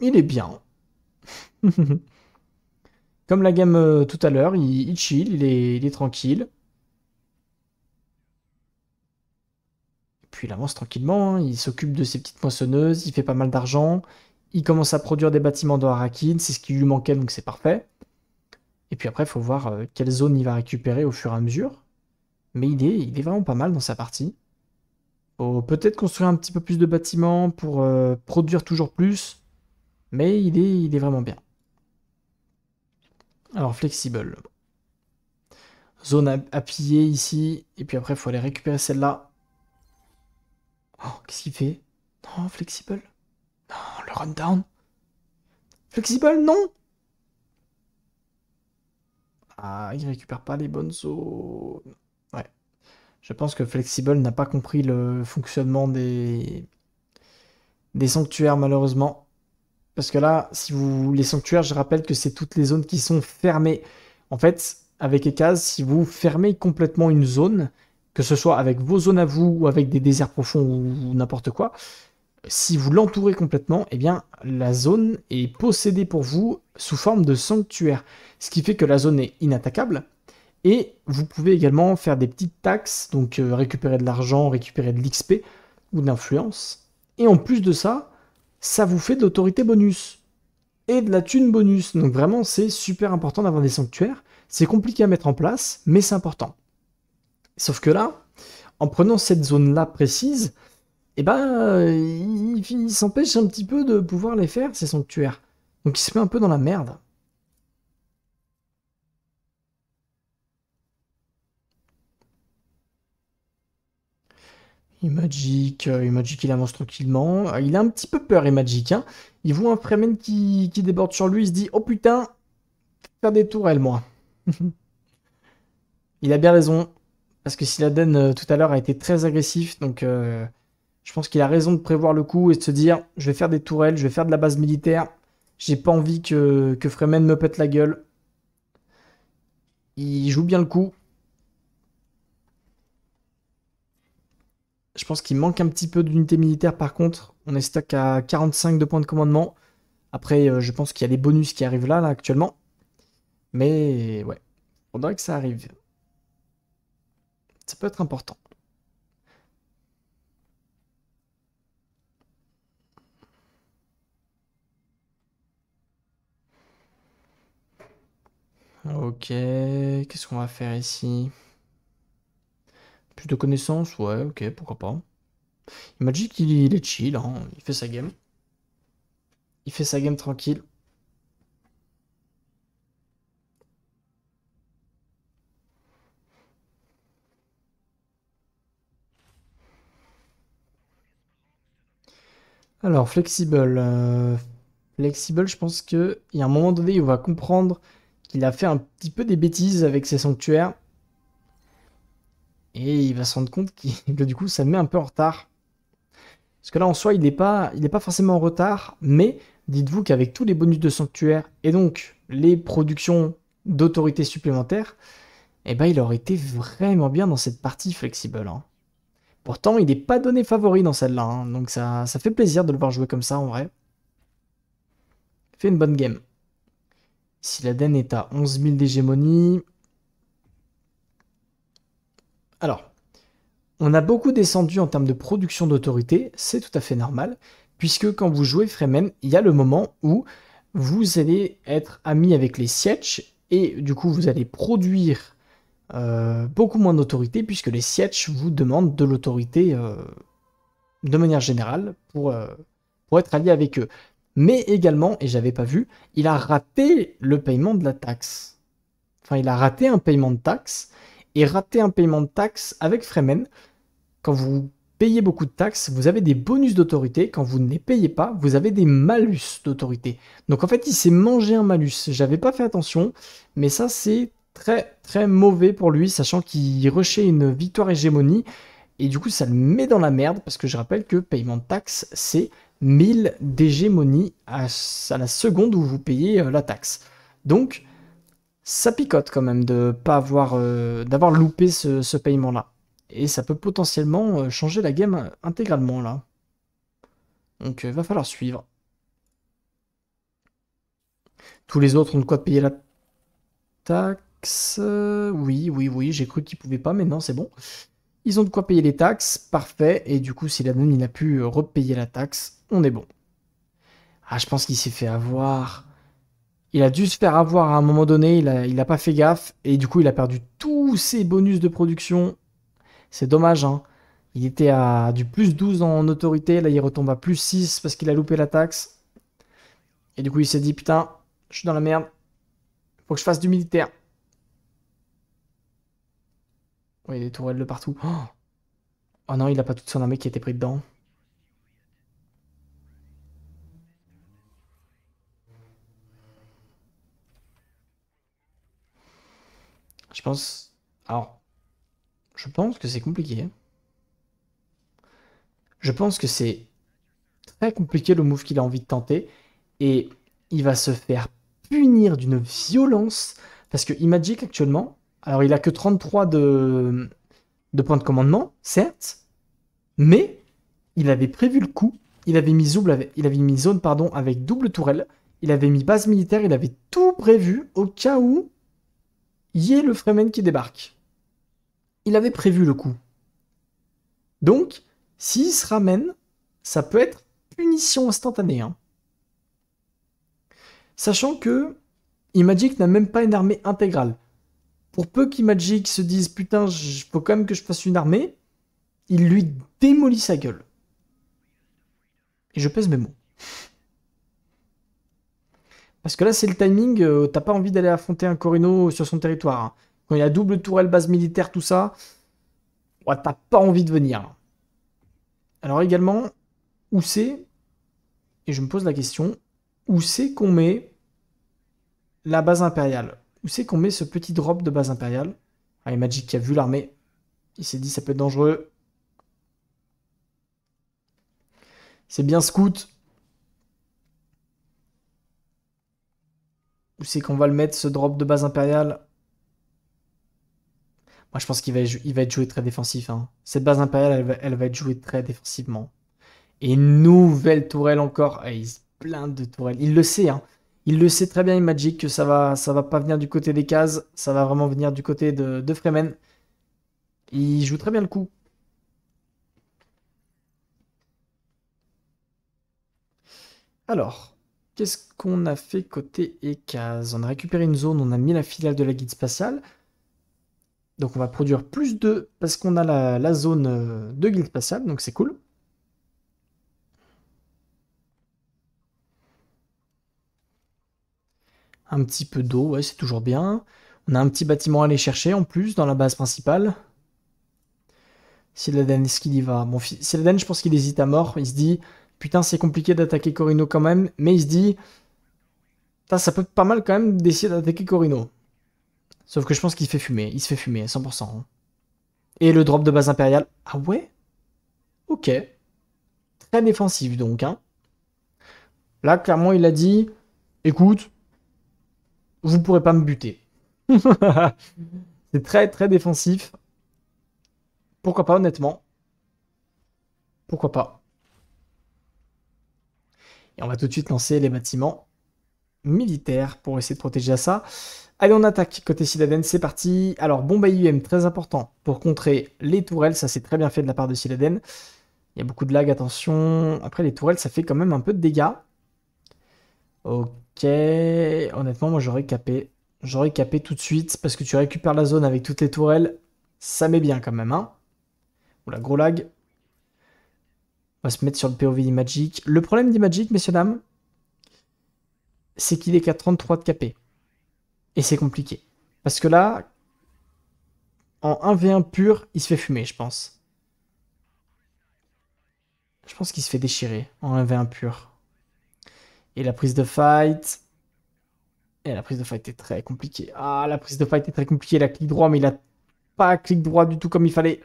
Il est bien. Comme la gamme euh, tout à l'heure, il, chill, il il est tranquille. puis il avance tranquillement, hein. il s'occupe de ses petites poissonneuses, il fait pas mal d'argent, il commence à produire des bâtiments dans Harakin, c'est ce qui lui manquait donc c'est parfait. Et puis après, il faut voir euh, quelle zone il va récupérer au fur et à mesure. Mais il est, il est vraiment pas mal dans sa partie. Faut peut-être construire un petit peu plus de bâtiments pour euh, produire toujours plus, mais il est, il est vraiment bien. Alors, flexible. Zone à piller ici, et puis après, il faut aller récupérer celle-là Oh, qu'est-ce qu'il fait Non, flexible. Non, le rundown. Flexible, non Ah, il récupère pas les bonnes zones. Ouais. Je pense que Flexible n'a pas compris le fonctionnement des... des sanctuaires, malheureusement. Parce que là, si vous les sanctuaires, je rappelle que c'est toutes les zones qui sont fermées. En fait, avec Ekaz, si vous fermez complètement une zone, que ce soit avec vos zones à vous ou avec des déserts profonds ou, n'importe quoi, si vous l'entourez complètement, eh bien la zone est possédée pour vous sous forme de sanctuaire, ce qui fait que la zone est inattaquable. Et vous pouvez également faire des petites taxes, donc euh, récupérer de l'argent, récupérer de l'XP ou de l'influence. Et en plus de ça, ça vous fait de l'autorité bonus et de la thune bonus. Donc vraiment, c'est super important d'avoir des sanctuaires. C'est compliqué à mettre en place, mais c'est important. Sauf que là, en prenant cette zone-là précise, eh ben, il, s'empêche un petit peu de pouvoir les faire, ces sanctuaires. Donc il se met un peu dans la merde. Imagic, euh, magique, il avance tranquillement. Euh, il a un petit peu peur, Imagic. Hein. Il voit un Fremen qui, qui, déborde sur lui. Il se dit Oh putain, faire des tourelles, moi. il a bien raison. Parce que Siladen euh, tout à l'heure a été très agressif, donc euh, je pense qu'il a raison de prévoir le coup et de se dire je vais faire des tourelles, je vais faire de la base militaire, j'ai pas envie que, que Fremen me pète la gueule. Il joue bien le coup. Je pense qu'il manque un petit peu d'unité militaire par contre. On est stock à 45 de points de commandement. Après, euh, je pense qu'il y a des bonus qui arrivent là, là actuellement. Mais ouais, on dirait que ça arrive peut être important. Ok, qu'est-ce qu'on va faire ici Plus de connaissances Ouais, ok, pourquoi pas. Magic, il, est chill, hein. il fait sa game. Il fait sa game tranquille. Alors, flexible. Euh, flexible, je pense qu'il y a un moment donné, il va comprendre qu'il a fait un petit peu des bêtises avec ses sanctuaires. Et il va se rendre compte que du coup, ça le met un peu en retard. Parce que là, en soi, il n'est pas, il pas forcément en retard, mais dites-vous qu'avec tous les bonus de sanctuaires et donc les productions d'autorité supplémentaires, eh ben, il aurait été vraiment bien dans cette partie flexible. Hein. Pourtant, il n'est pas donné favori dans celle-là, hein. donc ça, fait plaisir de le voir jouer comme ça en vrai. Fait une bonne game. Si la est à 11 000 d'hégémonie. Alors, on a beaucoup descendu en termes de production d'autorité, c'est tout à fait normal, puisque quand vous jouez Fremen, il y a le moment où vous allez être ami avec les Sietch, et du coup vous allez produire euh, beaucoup moins d'autorité puisque les sièges vous demandent de l'autorité euh, de manière générale pour, euh, pour être allié avec eux. Mais également, et j'avais pas vu, il a raté le paiement de la taxe. Enfin, il a raté un paiement de taxe et raté un paiement de taxe avec Fremen. Quand vous payez beaucoup de taxes, vous avez des bonus d'autorité. Quand vous ne les payez pas, vous avez des malus d'autorité. Donc en fait, il s'est mangé un malus. J'avais pas fait attention, mais ça c'est très très mauvais pour lui, sachant qu'il rushait une victoire hégémonie. Et du coup, ça le met dans la merde, parce que je rappelle que paiement de taxe, c'est 1000 d'hégémonie à, la seconde où vous payez euh, la taxe. Donc, ça picote quand même de pas avoir, euh, d'avoir loupé ce, paiement-là. Et ça peut potentiellement euh, changer la game intégralement, là. Donc, va falloir suivre. Tous les autres ont de quoi payer la taxe. Oui, oui, oui, j'ai cru qu'ils pouvaient pas, mais non, c'est bon. Ils ont de quoi payer les taxes, parfait. Et du coup, si la donne, il a pu euh, repayer la taxe, on est bon. Ah, je pense qu'il s'est fait avoir. Il a dû se faire avoir à un moment donné, il n'a il a pas fait gaffe, et du coup, il a perdu tous ses bonus de production. C'est dommage, hein. Il était à du plus 12 en autorité, là il retombe à plus 6 parce qu'il a loupé la taxe. Et du coup, il s'est dit, putain, je suis dans la merde, faut que je fasse du militaire. il y a des tourelles de partout. Oh, non, il n'a pas toute son armée qui était pris dedans. Je pense... Alors, je pense que c'est compliqué. Hein. Je pense que c'est très compliqué le move qu'il a envie de tenter. Et il va se faire punir d'une violence. Parce que Imagic actuellement, alors, il a que 33 de, de points de commandement, certes, mais il avait prévu le coup. Il avait mis, il avait mis zone pardon, avec double tourelle. Il avait mis base militaire. Il avait tout prévu au cas où il y ait le Fremen qui débarque. Il avait prévu le coup. Donc, s'il se ramène, ça peut être punition instantanée. Hein. Sachant que Imagic n'a même pas une armée intégrale pour peu qu'Imagic se dise putain, il faut quand même que je fasse une armée, il lui démolit sa gueule. Et je pèse mes mots. Parce que là, c'est le timing, euh, t'as pas envie d'aller affronter un Corino sur son territoire. Hein. Quand il y a double tourelle, base militaire, tout ça, t'as pas envie de venir. Alors également, où c'est, et je me pose la question, où c'est qu'on met la base impériale où c'est qu'on met ce petit drop de base impériale Ah, Magic qui a vu l'armée. Il s'est dit, ça peut être dangereux. C'est bien scout. Où c'est qu'on va le mettre, ce drop de base impériale moi, je pense qu'il va, il va être joué très défensif. Hein. Cette base impériale, elle va, elle être jouée très défensivement. Et nouvelle tourelle encore. Ah, il se de tourelles. Il le sait. Hein. Il le sait très bien, il Magic, que ça va, ça va pas venir du côté des cases, ça va vraiment venir du côté de, Fremen. Il joue très bien le coup. Alors, qu'est-ce qu'on a fait côté cases On a récupéré une zone, on a mis la filiale de la guide spatiale. Donc on va produire plus de... parce qu'on a la, la, zone euh, de guide spatiale, donc c'est cool. Un petit peu d'eau, ouais, c'est toujours bien. On a un petit bâtiment à aller chercher en plus dans la base principale. si est-ce qu'il y va Bon, je pense qu'il hésite à mort. Il se dit, putain, c'est compliqué d'attaquer Corino quand même. Mais il se dit, ça peut pas mal quand même d'essayer d'attaquer Corino. Sauf que je pense qu'il se fait fumer. Il se fait fumer, 100%. Hein. Et le drop de base impériale. Ah ouais Ok. Très défensif donc. Hein. Là, clairement, il a dit, écoute, vous pourrez pas me buter. c'est très très défensif. Pourquoi pas, honnêtement. Pourquoi pas. Et on va tout de suite lancer les bâtiments militaires pour essayer de protéger à ça. Allez, on attaque côté Ciladen, c'est parti. Alors, bombe IUM, très important pour contrer les tourelles. Ça, c'est très bien fait de la part de Ciladen. Il y a beaucoup de lag, attention. Après, les tourelles, ça fait quand même un peu de dégâts. Ok. Honnêtement, moi j'aurais capé. J'aurais capé tout de suite parce que tu récupères la zone avec toutes les tourelles. Ça met bien quand même, hein. Oula, gros lag. On va se mettre sur le POV d'Imagic. Le problème d'Imagic, messieurs, dames, c'est qu'il est qu'à 33 de capé. Et c'est compliqué. Parce que là, en 1v1 pur, il se fait fumer, je pense. Je pense qu'il se fait déchirer en 1v1 pur. Et la prise de fight. Et la prise de fight est très compliquée. Ah, la prise de fight est très compliquée. Il a clic droit, mais il a pas clic droit du tout comme il fallait.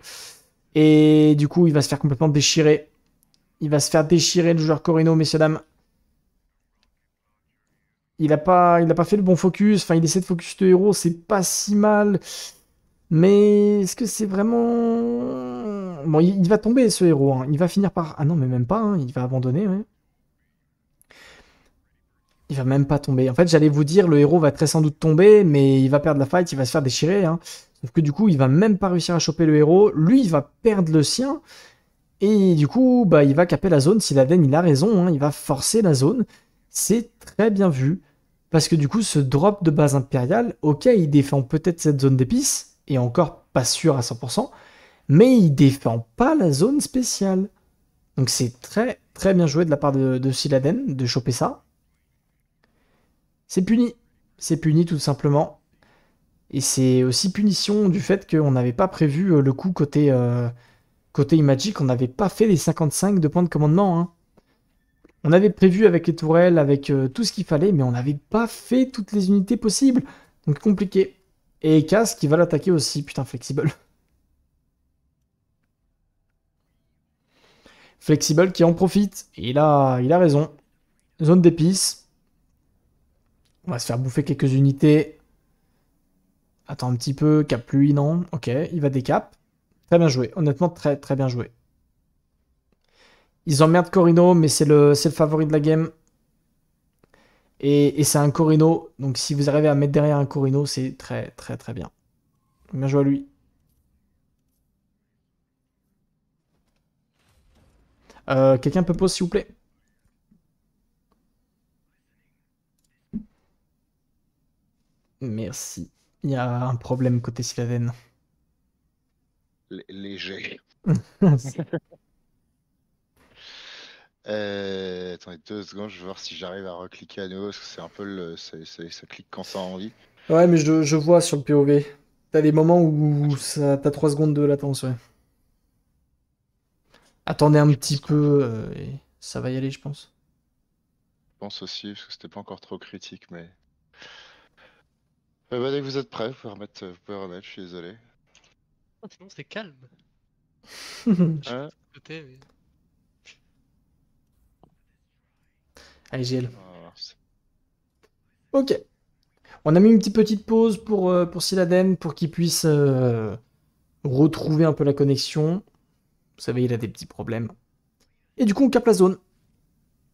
Et du coup, il va se faire complètement déchirer. Il va se faire déchirer le joueur Corino, messieurs, dames. Il n'a pas, pas fait le bon focus. Enfin, il essaie de focus de héros. C'est pas si mal. Mais est-ce que c'est vraiment. Bon, il, va tomber ce héros. Hein. Il va finir par. Ah non, mais même pas. Hein. Il va abandonner. Ouais. Il va même pas tomber. En fait, j'allais vous dire, le héros va très sans doute tomber, mais il va perdre la fight, il va se faire déchirer. Hein. Sauf que du coup, il va même pas réussir à choper le héros. Lui, il va perdre le sien. Et du coup, bah, il va caper la zone. Si il a raison, hein, il va forcer la zone. C'est très bien vu. Parce que du coup, ce drop de base impériale, ok, il défend peut-être cette zone d'épices, et encore pas sûr à 100%, mais il défend pas la zone spéciale. Donc c'est très très bien joué de la part de, de Siladen de choper ça. C'est puni. C'est puni tout simplement. Et c'est aussi punition du fait qu'on n'avait pas prévu euh, le coup côté, euh, côté Imagic, on n'avait pas fait les 55 de points de commandement. Hein. On avait prévu avec les tourelles, avec euh, tout ce qu'il fallait, mais on n'avait pas fait toutes les unités possibles. Donc compliqué. Et Cass qui va l'attaquer aussi, putain, flexible. Flexible qui en profite. il a, il a raison. Zone d'épices. On va se faire bouffer quelques unités. Attends un petit peu, cap lui, non Ok, il va décap. Très bien joué, honnêtement très très bien joué. Ils emmerdent Corino, mais c'est le, le favori de la game. Et, c'est un Corino, donc si vous arrivez à mettre derrière un Corino, c'est très très très bien. Bien joué à lui. Euh, quelqu'un peut pause s'il vous plaît Merci. Il y a un problème côté Sylvain. Léger. Euh, attendez deux secondes, je vais voir si j'arrive à recliquer à nouveau, parce que c'est un peu le. ça clique quand ça a envie. Ouais, mais je, vois sur le POV. T'as des moments où t'as 3 secondes de latence, ouais. Attendez un petit peu, euh, et ça va y aller, je pense. Je pense aussi, parce que c'était pas encore trop critique, mais. Euh, bah, dès que vous êtes prêts, vous pouvez remettre, euh, je suis désolé. Oh, sinon, c'est calme. Allez, GL. Ok. On a mis une petite, petite pause pour, euh, pour pour qu'il puisse euh, retrouver un peu la connexion. Vous savez, il a des petits problèmes. Et du coup, on capte la zone.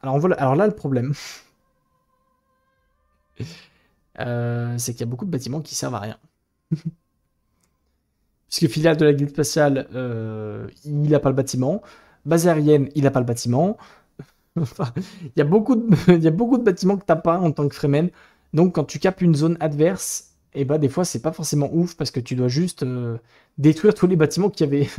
Alors, on voit Alors là, le problème. Euh, c'est qu'il y a beaucoup de bâtiments qui servent à rien. Puisque filiale de la guilde spatiale, euh, il n'a pas le bâtiment. Base aérienne, il n'a pas le bâtiment. il, y a beaucoup de, il beaucoup de bâtiments que tu n'as pas en tant que Fremen. Donc quand tu capes une zone adverse, et eh bah ben, des fois c'est pas forcément ouf parce que tu dois juste euh, détruire tous les bâtiments qu'il y avait.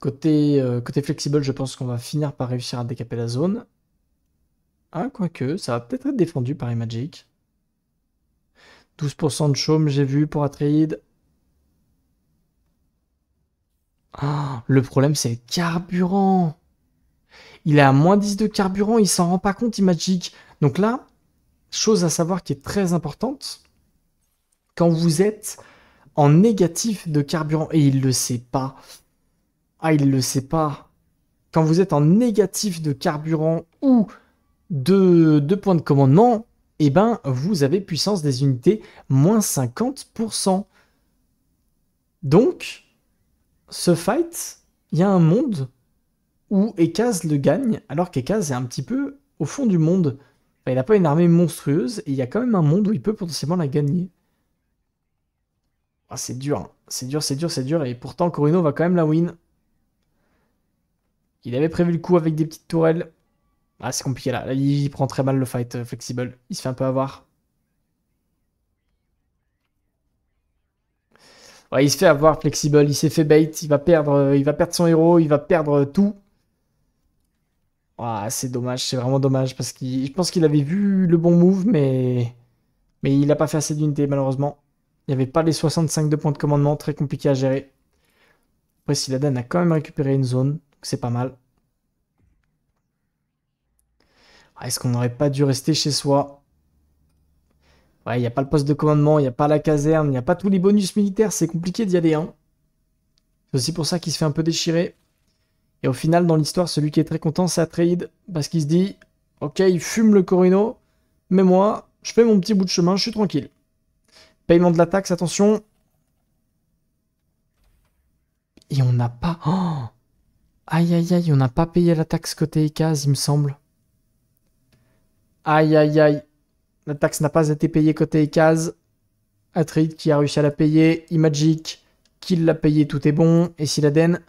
côté, côté flexible, je pense qu'on va finir par réussir à décaper la zone. Ah, quoique, ça va peut-être être défendu par IMAGIC. 12% de chaume, j'ai vu, pour Atreide. Ah, le problème, c'est le carburant. Il est à moins 10 de carburant, il s'en rend pas compte, Imagic. Donc là, chose à savoir qui est très importante, quand vous êtes en négatif de carburant, et il le sait pas. Ah, il le sait pas. Quand vous êtes en négatif de carburant ou de, points de commandement, eh ben, vous avez puissance des unités moins 50%. Donc, ce fight, il y a un monde où Ekaz le gagne, alors qu'Ekaz est un petit peu au fond du monde. il n'a pas une armée monstrueuse, et il y a quand même un monde où il peut potentiellement la gagner. Ah, c'est dur, hein. c'est dur, c'est dur, c'est dur, et pourtant Corino va quand même la win. Il avait prévu le coup avec des petites tourelles. Ah, c'est compliqué là. Il prend très mal le fight euh, flexible. Il se fait un peu avoir. Ouais, il se fait avoir flexible. Il s'est fait bait. Il va perdre, euh, il va perdre son héros. Il va perdre euh, tout. Ah, c'est dommage. C'est vraiment dommage parce que je pense qu'il avait vu le bon move, mais mais il n'a pas fait assez d'unité malheureusement. Il n'y avait pas les 65 de points de commandement. Très compliqué à gérer. Après, Siladan a quand même récupéré une zone. C'est pas mal. Ah, est-ce qu'on n'aurait pas dû rester chez soi Ouais, il n'y a pas le poste de commandement, il n'y a pas la caserne, il n'y a pas tous les bonus militaires, c'est compliqué d'y aller. Hein. C'est aussi pour ça qu'il se fait un peu déchirer. Et au final, dans l'histoire, celui qui est très content, c'est Atreid, parce qu'il se dit Ok, il fume le Corino, mais moi, je fais mon petit bout de chemin, je suis tranquille. Paiement de la taxe, attention. Et on n'a pas. Oh! aïe aïe aïe, on n'a pas payé la taxe côté ECAS, il me semble. Aïe, aïe, aïe. La taxe n'a pas été payée côté Ekaz. Atrid qui a réussi à la payer. Imagic qui l'a payé, tout est bon. Et Siladen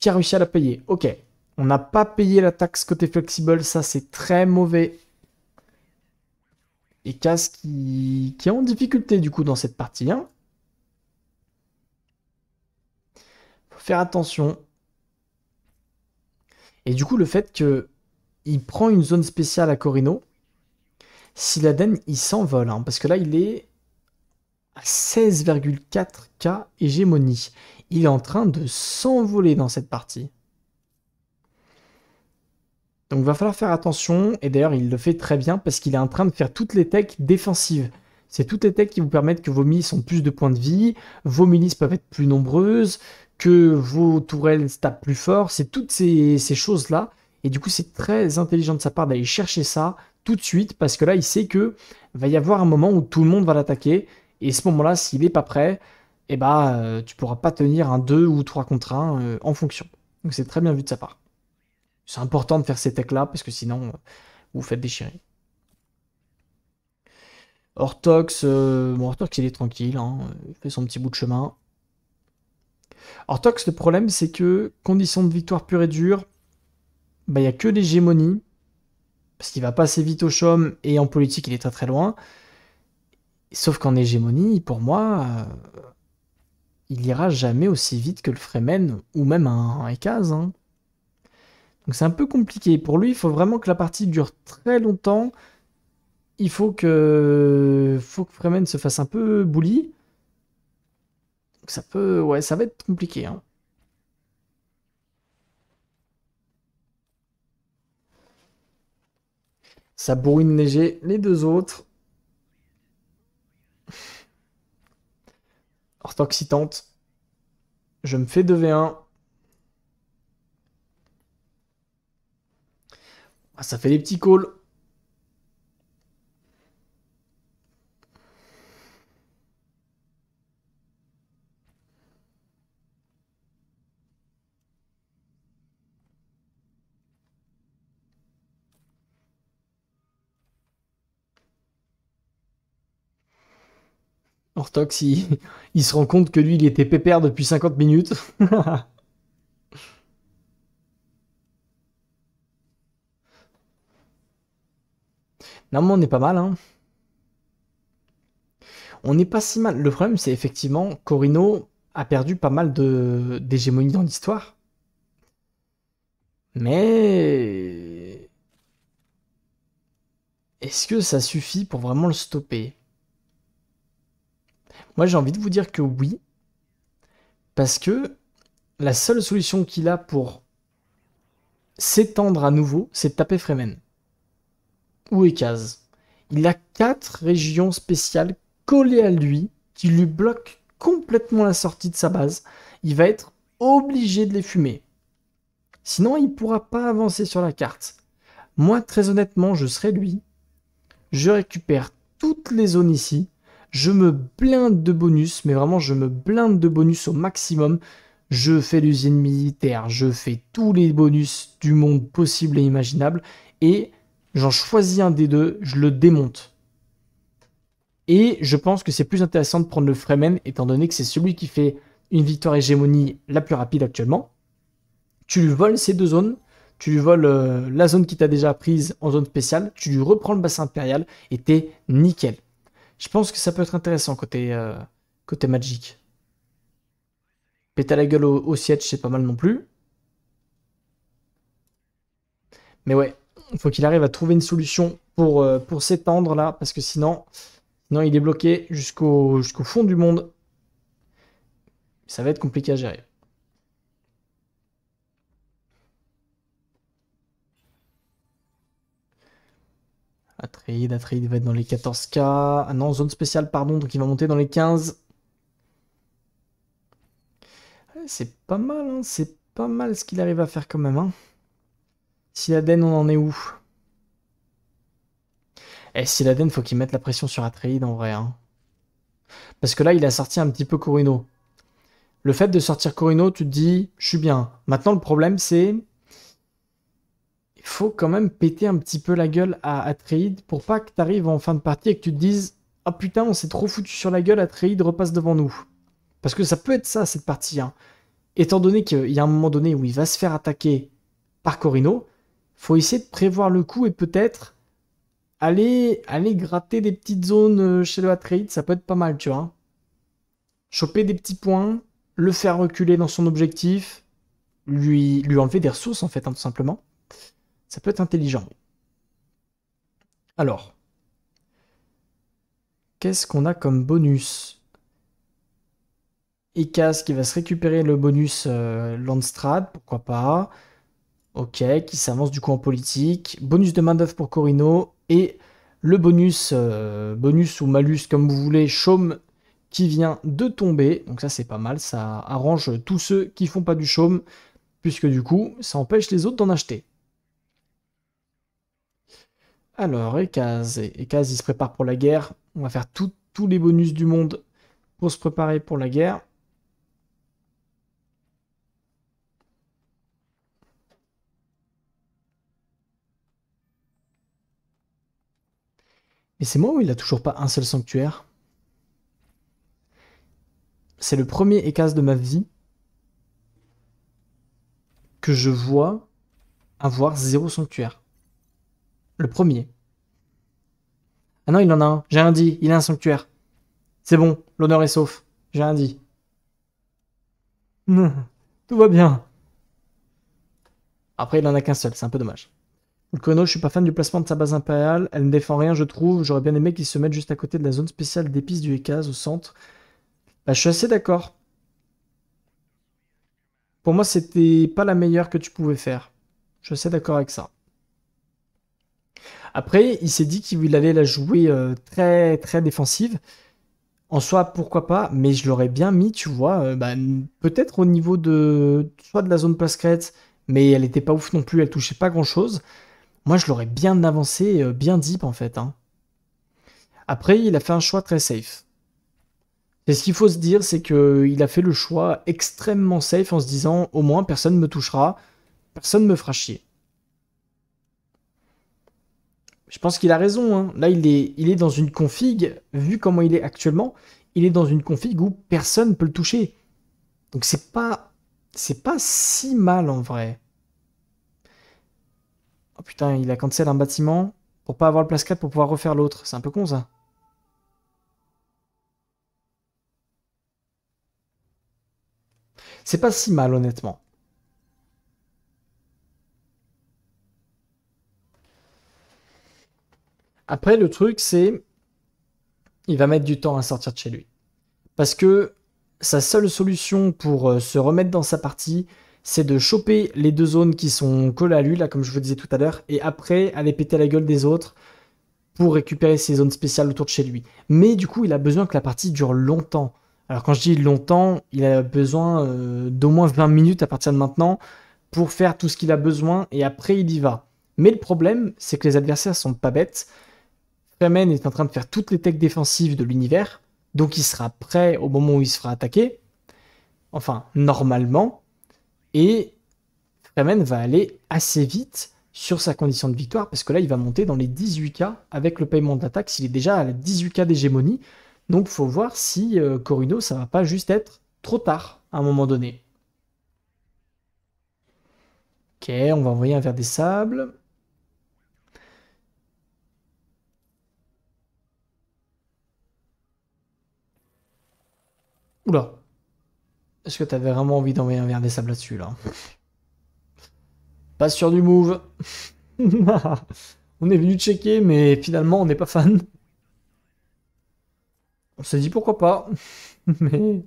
qui a réussi à la payer. Ok. On n'a pas payé la taxe côté flexible, ça c'est très mauvais. Et Cas qui... qui est en difficulté du coup dans cette partie. Hein. Faut faire attention. Et du coup, le fait que il prend une zone spéciale à Corino. Siladen, il s'envole, hein, parce que là, il est à 16,4K hégémonie. Il est en train de s'envoler dans cette partie. Donc, va falloir faire attention. Et d'ailleurs, il le fait très bien parce qu'il est en train de faire toutes les techs défensives. C'est toutes les techs qui vous permettent que vos milices ont plus de points de vie, vos milices peuvent être plus nombreuses, que vos tourelles tapent plus fort. C'est toutes ces choses-là et du coup, c'est très intelligent de sa part d'aller chercher ça tout de suite parce que là, il sait que va y avoir un moment où tout le monde va l'attaquer. Et ce moment-là, s'il n'est pas prêt, eh bah, tu pourras pas tenir un 2 ou 3 contre 1 euh, en fonction. Donc c'est très bien vu de sa part. C'est important de faire ces techs-là parce que sinon, vous euh, vous faites déchirer. Ortox, il est tranquille, hein, il fait son petit bout de chemin. Ortox, le problème c'est que condition de victoire pure et dure, bah, il n'y a que l'hégémonie, parce qu'il va pas assez vite au chôme, et en politique, il est très très loin. Sauf qu'en hégémonie, pour moi, euh, il ira jamais aussi vite que le Fremen, ou même un, Ekaz. Hein. Donc c'est un peu compliqué. Pour lui, il faut vraiment que la partie dure très longtemps. Il faut que, faut Fremen se fasse un peu bouli. Ça peut, ouais, ça va être compliqué. Hein. Ça bourrine léger les deux autres. Orthoxytante. Je me fais 2v1. Ah, ça fait des petits calls. Mortox, il, se rend compte que lui, il était pépère depuis 50 minutes. Non, mais on est pas mal, hein. On n'est pas si mal. Le problème, c'est effectivement, Corino a perdu pas mal d'hégémonie dans l'histoire. Mais. Est-ce que ça suffit pour vraiment le stopper moi, j'ai envie de vous dire que oui, parce que la seule solution qu'il a pour s'étendre à nouveau, c'est de taper Fremen ou Ekaz. Il a quatre régions spéciales collées à lui qui lui bloquent complètement la sortie de sa base. Il va être obligé de les fumer. Sinon, il ne pourra pas avancer sur la carte. Moi, très honnêtement, je serai lui. Je récupère toutes les zones ici je me blinde de bonus, mais vraiment je me blinde de bonus au maximum. Je fais l'usine militaire, je fais tous les bonus du monde possible et imaginable, et j'en choisis un des deux, je le démonte. Et je pense que c'est plus intéressant de prendre le Fremen, étant donné que c'est celui qui fait une victoire hégémonie la plus rapide actuellement. Tu lui voles ces deux zones, tu lui voles euh, la zone qui t'a déjà prise en zone spéciale, tu lui reprends le bassin impérial et t'es nickel. Je pense que ça peut être intéressant côté, euh, côté Magic. Péter la gueule au, siège, c'est pas mal non plus. Mais ouais, il faut qu'il arrive à trouver une solution pour, euh, pour s'étendre là, parce que sinon, il est bloqué jusqu'au jusqu'au fond du monde. Ça va être compliqué à gérer. Atreid, Atreid va être dans les 14K. Ah non, zone spéciale, pardon, donc il va monter dans les 15. C'est pas mal, hein, c'est pas mal ce qu'il arrive à faire quand même. Hein si Aden, on en est où Eh, si il faut qu'il mette la pression sur Atreid en vrai. Hein. Parce que là, il a sorti un petit peu Corino. Le fait de sortir Corino, tu te dis, je suis bien. Maintenant, le problème, c'est il faut quand même péter un petit peu la gueule à Atreid pour pas que tu arrives en fin de partie et que tu te dises Ah putain, on s'est trop foutu sur la gueule, Atreid repasse devant nous. Parce que ça peut être ça, cette partie. Hein. Étant donné qu'il y a un moment donné où il va se faire attaquer par Corino, faut essayer de prévoir le coup et peut-être aller, aller gratter des petites zones euh, chez le Atreid, ça peut être pas mal, tu vois. Choper des petits points, le faire reculer dans son objectif, lui, lui enlever des ressources en fait, hein, tout simplement. Ça peut être intelligent. Alors, qu'est-ce qu'on a comme bonus Icas qui va se récupérer le bonus euh, Landstrad, pourquoi pas. Ok, qui s'avance du coup en politique. Bonus de main-d'œuvre pour Corino. Et le bonus, euh, bonus ou malus, comme vous voulez, chaume qui vient de tomber. Donc ça, c'est pas mal. Ça arrange tous ceux qui font pas du chaume, puisque du coup, ça empêche les autres d'en acheter. Alors, Ekaz. Ekaz, il se prépare pour la guerre. On va faire tous les bonus du monde pour se préparer pour la guerre. Mais c'est moi où il a toujours pas un seul sanctuaire C'est le premier Ekaz de ma vie que je vois avoir zéro sanctuaire. Le premier. Ah non, il en a un. J'ai un dit. Il a un sanctuaire. C'est bon. L'honneur est sauf. J'ai un dit. Hmm, tout va bien. Après, il en a qu'un seul. C'est un peu dommage. chrono, je suis pas fan du placement de sa base impériale. Elle ne défend rien, je trouve. J'aurais bien aimé qu'il se mette juste à côté de la zone spéciale d'épices du Ekaz, au centre. Bah, je suis assez d'accord. Pour moi, c'était pas la meilleure que tu pouvais faire. Je suis assez d'accord avec ça. Après, il s'est dit qu'il allait la jouer euh, très très défensive. En soi, pourquoi pas, mais je l'aurais bien mis, tu vois, euh, bah, peut-être au niveau de soit de la zone crête, mais elle n'était pas ouf non plus, elle touchait pas grand-chose. Moi, je l'aurais bien avancé, euh, bien deep en fait. Hein. Après, il a fait un choix très safe. Et ce qu'il faut se dire, c'est qu'il a fait le choix extrêmement safe en se disant, au moins, personne ne me touchera, personne ne me fera chier je pense qu'il a raison. Hein. Là, il est, il est dans une config, vu comment il est actuellement, il est dans une config où personne ne peut le toucher. Donc c'est pas, c'est pas si mal en vrai. Oh putain, il a cancel un bâtiment pour pas avoir le place 4 pour pouvoir refaire l'autre. C'est un peu con ça. C'est pas si mal honnêtement. Après, le truc, c'est. Il va mettre du temps à sortir de chez lui. Parce que sa seule solution pour euh, se remettre dans sa partie, c'est de choper les deux zones qui sont collées à lui, là, comme je vous disais tout à l'heure, et après aller péter la gueule des autres pour récupérer ses zones spéciales autour de chez lui. Mais du coup, il a besoin que la partie dure longtemps. Alors quand je dis longtemps, il a besoin euh, d'au moins 20 minutes à partir de maintenant pour faire tout ce qu'il a besoin et après il y va. Mais le problème, c'est que les adversaires sont pas bêtes Fremen est en train de faire toutes les techs défensives de l'univers, donc il sera prêt au moment où il se fera attaquer, enfin normalement, et Fremen va aller assez vite sur sa condition de victoire, parce que là il va monter dans les 18K avec le paiement de d'attaque, s'il est déjà à la 18K d'hégémonie, donc faut voir si euh, Corino ça va pas juste être trop tard à un moment donné. Ok, on va envoyer un verre des sables. Est-ce que t'avais vraiment envie d'envoyer un verre des sables là-dessus, là, Pas sûr du move. on est venu checker, mais finalement, on n'est pas fan. On s'est dit pourquoi pas. mais...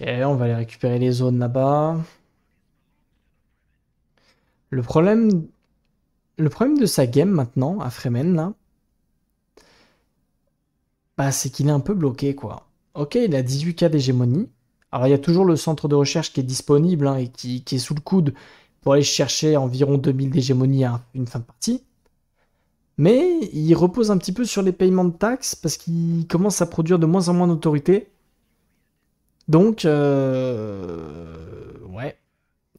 Ok, on va aller récupérer les zones là-bas. Le problème... Le problème de sa game maintenant, à Fremen, là, bah, c'est qu'il est un peu bloqué, quoi. Ok, il a 18k d'hégémonie. Alors, il y a toujours le centre de recherche qui est disponible hein, et qui, qui, est sous le coude pour aller chercher environ 2000 d'hégémonie à une fin de partie. Mais il repose un petit peu sur les paiements de taxes parce qu'il commence à produire de moins en moins d'autorité donc, euh, ouais,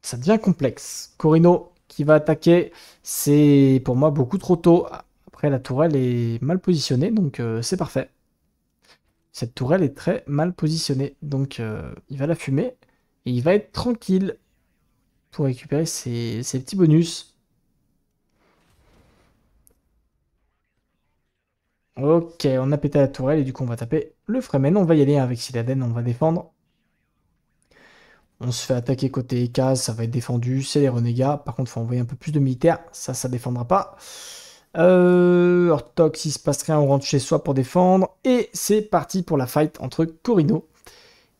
ça devient complexe. Corino qui va attaquer, c'est pour moi beaucoup trop tôt. Après, la tourelle est mal positionnée, donc euh, c'est parfait. Cette tourelle est très mal positionnée, donc euh, il va la fumer et il va être tranquille pour récupérer ses, petits bonus. Ok, on a pété la tourelle et du coup on va taper le Fremen. On va y aller hein, avec Siladen, on va défendre. On se fait attaquer côté Eka, ça va être défendu, c'est les renégats. Par contre, il faut envoyer un peu plus de militaires, ça, ça défendra pas. Euh, Ortox, il se passe rien, on rentre chez soi pour défendre. Et c'est parti pour la fight entre Corino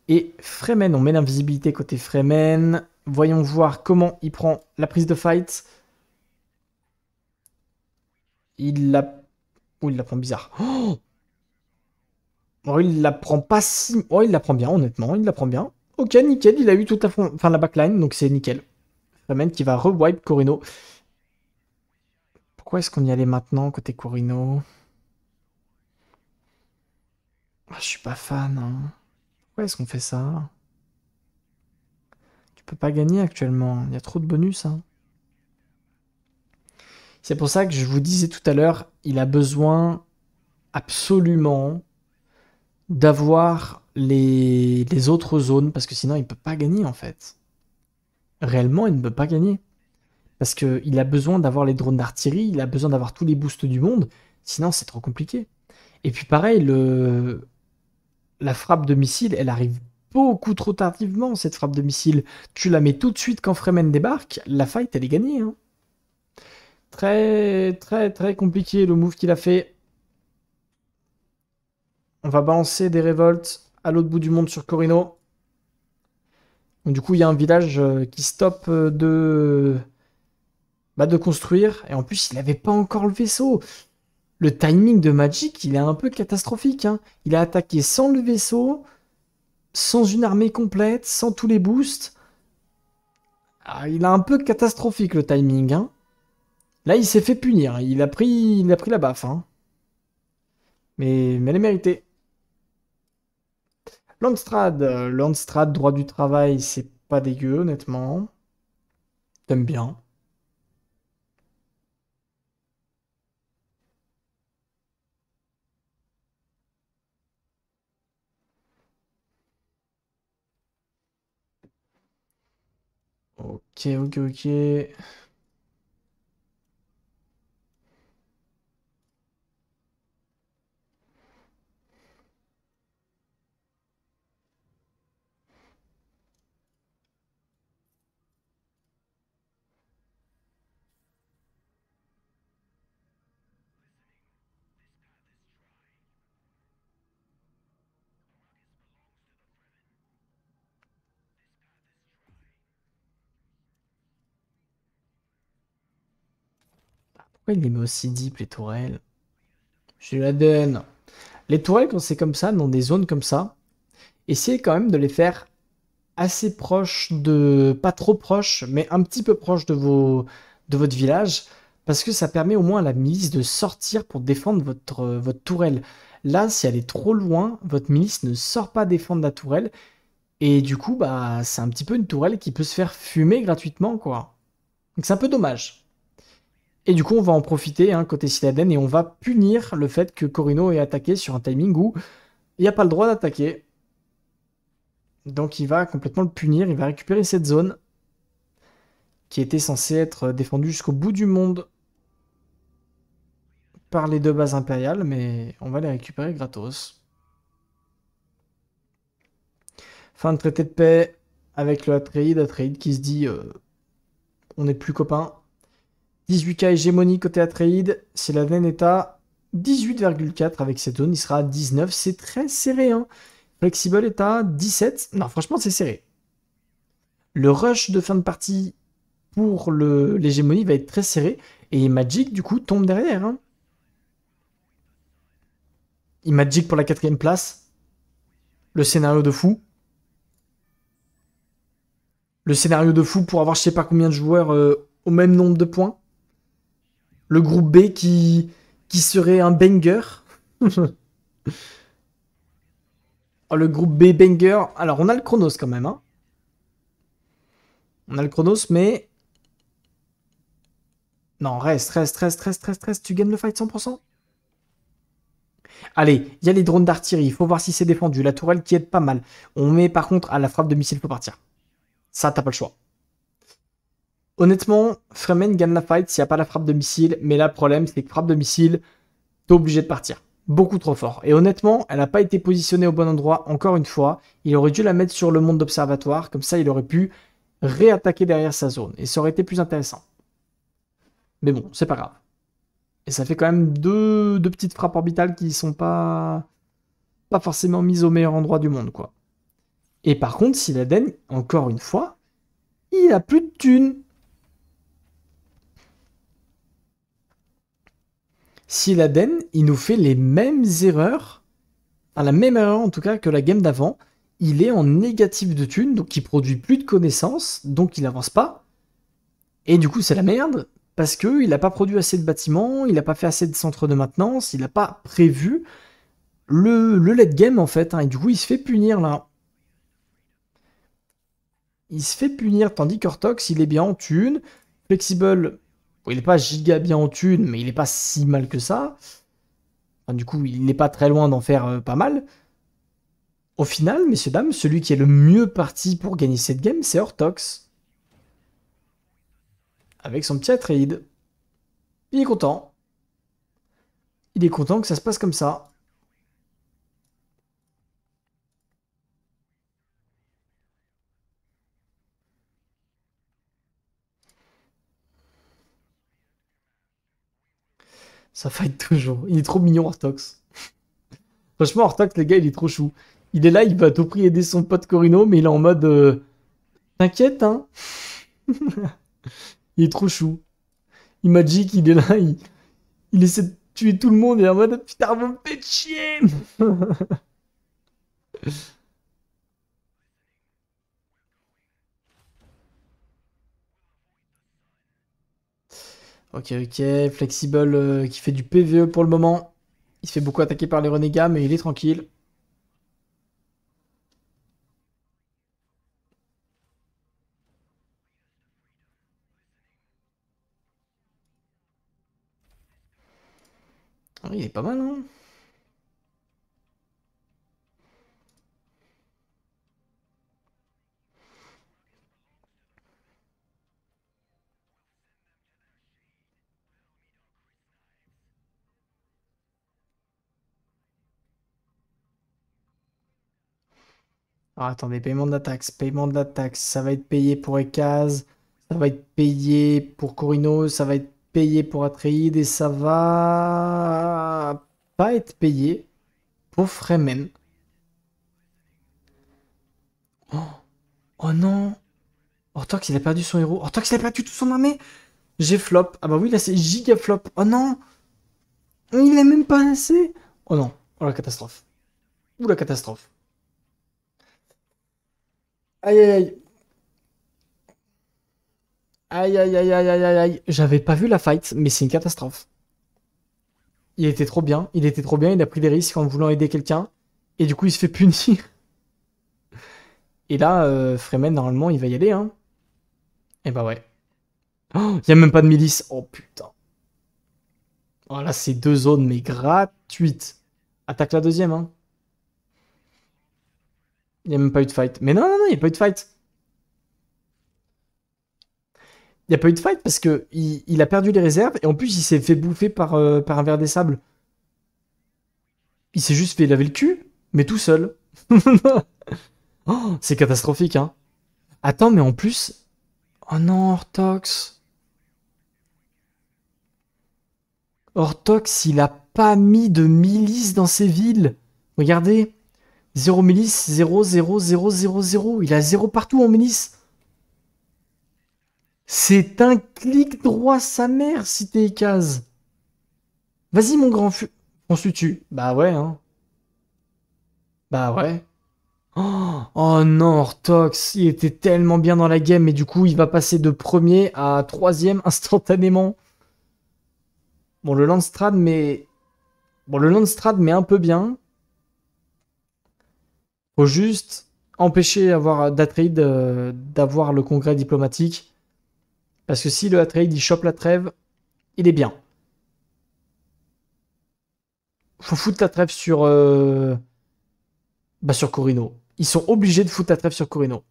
et Fremen. On met l'invisibilité côté Fremen. Voyons voir comment il prend la prise de fight. Il la... ou oh, il la prend bizarre. Oh, il la prend pas si... Oh, il la prend bien, honnêtement, il la prend bien. Ok, nickel, il a eu tout la, fond... enfin, la backline, donc c'est nickel. même qui va rewipe Corino. Pourquoi est-ce qu'on y allait maintenant côté Corino Je ah, Je suis pas fan. Hein. Pourquoi est-ce qu'on fait ça Tu peux pas gagner actuellement, il y a trop de bonus. Hein. C'est pour ça que je vous disais tout à l'heure, il a besoin absolument d'avoir les, autres zones, parce que sinon il ne peut pas gagner en fait. Réellement, il ne peut pas gagner. Parce qu'il a besoin d'avoir les drones d'artillerie, il a besoin d'avoir tous les boosts du monde, sinon c'est trop compliqué. Et puis pareil, le... la frappe de missile, elle arrive beaucoup trop tardivement, cette frappe de missile. Tu la mets tout de suite quand Fremen débarque, la fight, elle est gagnée. Hein. Très, très, très compliqué le move qu'il a fait. On va balancer des révoltes à l'autre bout du monde sur Corino. du coup, il y a un village euh, qui stoppe euh, de... Bah, de construire. Et en plus, il n'avait pas encore le vaisseau. Le timing de Magic, il est un peu catastrophique. Hein. Il a attaqué sans le vaisseau, sans une armée complète, sans tous les boosts. Ah, il a un peu catastrophique le timing. Hein. Là, il s'est fait punir. Hein. Il a pris, il a pris la baffe. Mais, mais elle est méritée. Landstrad, euh, Landstrad, droit du travail, c'est pas dégueu, honnêtement. T'aimes bien. Ok, ok, ok. Pourquoi il les met aussi deep, les tourelles Je la donne. Les tourelles, quand c'est comme ça, dans des zones comme ça, essayez quand même de les faire assez proches de... Pas trop proches, mais un petit peu proches de, vos... de votre village, parce que ça permet au moins à la milice de sortir pour défendre votre, votre tourelle. Là, si elle est trop loin, votre milice ne sort pas défendre la tourelle, et du coup, bah, c'est un petit peu une tourelle qui peut se faire fumer gratuitement, quoi. Donc c'est un peu dommage. Et du coup, on va en profiter hein, côté Cyladen et on va punir le fait que Corino ait attaqué sur un timing où il n'y a pas le droit d'attaquer. Donc il va complètement le punir, il va récupérer cette zone qui était censée être euh, défendue jusqu'au bout du monde par les deux bases impériales, mais on va les récupérer gratos. Fin de traité de paix avec le Atreide, Atreide qui se dit euh, on n'est plus copains, 18K hégémonie côté Atreide. c'est la veine est à 18,4 avec cette zone, il sera à 19. C'est très serré. Hein. Flexible est à 17. Non, franchement, c'est serré. Le rush de fin de partie pour l'hégémonie va être très serré. Et Magic, du coup, tombe derrière. Hein. Magic pour la quatrième place. Le scénario de fou. Le scénario de fou pour avoir je sais pas combien de joueurs euh, au même nombre de points le groupe B qui, qui serait un banger. Ah, le groupe B banger. Alors, on a le Chronos quand même. Hein. On a le Chronos, mais. Non, reste, reste, reste, reste, reste, reste. Tu gagnes le fight 100%. Allez, il y a les drones d'artillerie. Il faut voir si c'est défendu. La tourelle qui aide pas mal. On met par contre à la frappe de missile, faut partir. Ça, t'as pas le choix. Honnêtement, Fremen gagne la fight s'il n'y a pas la frappe de missile, mais là, le problème, c'est que frappe de missile, t'es obligé de partir. Beaucoup trop fort. Et honnêtement, elle n'a pas été positionnée au bon endroit, encore une fois. Il aurait dû la mettre sur le monde d'observatoire, comme ça, il aurait pu réattaquer derrière sa zone, et ça aurait été plus intéressant. Mais bon, c'est pas grave. Et ça fait quand même deux, petites frappes orbitales qui sont pas, pas forcément mises au meilleur endroit du monde, quoi. Et par contre, si laden encore une fois, il a plus de thunes. si l'Aden, il nous fait les mêmes erreurs, enfin la même erreur en tout cas que la game d'avant, il est en négatif de thune, donc il produit plus de connaissances, donc il n'avance pas. Et du coup, c'est la merde, parce qu'il n'a pas produit assez de bâtiments, il n'a pas fait assez de centres de maintenance, il n'a pas prévu le, le late game en fait, hein. et du coup, il se fait punir là. Il se fait punir, tandis qu'Ortox, il est bien en thune, flexible, Bon, il n'est pas giga bien en thune, mais il n'est pas si mal que ça. du coup, il n'est pas très loin d'en faire euh, pas mal. Au final, messieurs, dames, celui qui est le mieux parti pour gagner cette game, c'est Hortox. Avec son petit Atreide. Il est content. Il est content que ça se passe comme ça. Ça fight toujours. Il est trop mignon, Ortox. Franchement, Ortox, les gars, il est trop chou. Il est là, il va à tout prix aider son pote Corino, mais il est en mode. Euh, t'inquiète, hein Il est trop chou. Il magique, il est là, il, essaie de tuer tout le monde, il est en mode Putain, vous me Ok, ok. Flexible euh, qui fait du PVE pour le moment. Il se fait beaucoup attaquer par les renégats, mais il est tranquille. Ah, il est pas mal, hein Alors, ah, attendez, paiement de la taxe, paiement de la taxe, ça va être payé pour Ekaz, ça va être payé pour Corino, ça va être payé pour Atreide et ça va pas être payé pour Fremen. Oh, oh non tant il a perdu son héros. tant il a perdu tout son armée J'ai flop. Ah bah oui, là, c'est giga flop. Oh non Il est même pas assez Oh non Oh la catastrophe. Ou la catastrophe. Aïe, aïe, aïe. Aïe, aïe, aïe, aïe, aïe, aïe. J'avais pas vu la fight, mais c'est une catastrophe. Il était trop bien, il était trop bien, il a pris des risques en voulant aider quelqu'un, et du coup il se fait punir. Et là, euh, Fremen, normalement, il va y aller, hein. Et eh bah ouais. Oh, il a même pas de milice. Oh putain. Voilà, oh là, c'est deux zones, mais gratuites. Attaque la deuxième, hein. Il n'y a même pas eu de fight. Mais non, non, non, il n'y a pas eu de fight. Il n'y a pas eu de fight parce qu'il a perdu les réserves et en plus il s'est fait bouffer par, euh, par un verre des sables. Il s'est juste fait laver le cul, mais tout seul. Oh, c'est catastrophique, hein. Attends, mais en plus. Oh non, Ortox. Ortox, il a pas mis de milice dans ses villes. Regardez. 0 milice, 0, 0, 0, 0, 0. Il a 0 partout en milice. C'est un clic droit, sa mère, si t'es case. Vas-y, mon grand fu... On se tue. Bah ouais, hein. Bah ouais. Oh, oh, non, Ortox, il était tellement bien dans la game, mais du coup, il va passer de premier à troisième instantanément. Bon, le Landstrad, mais... Bon, le Landstrad, mais un peu bien faut juste empêcher avoir, euh, d'Atreide euh, d'avoir le congrès diplomatique. Parce que si le Atreide il chope la trêve, il est bien. Faut foutre la trêve sur. Euh, bah sur Corino. Ils sont obligés de foutre la trêve sur Corino.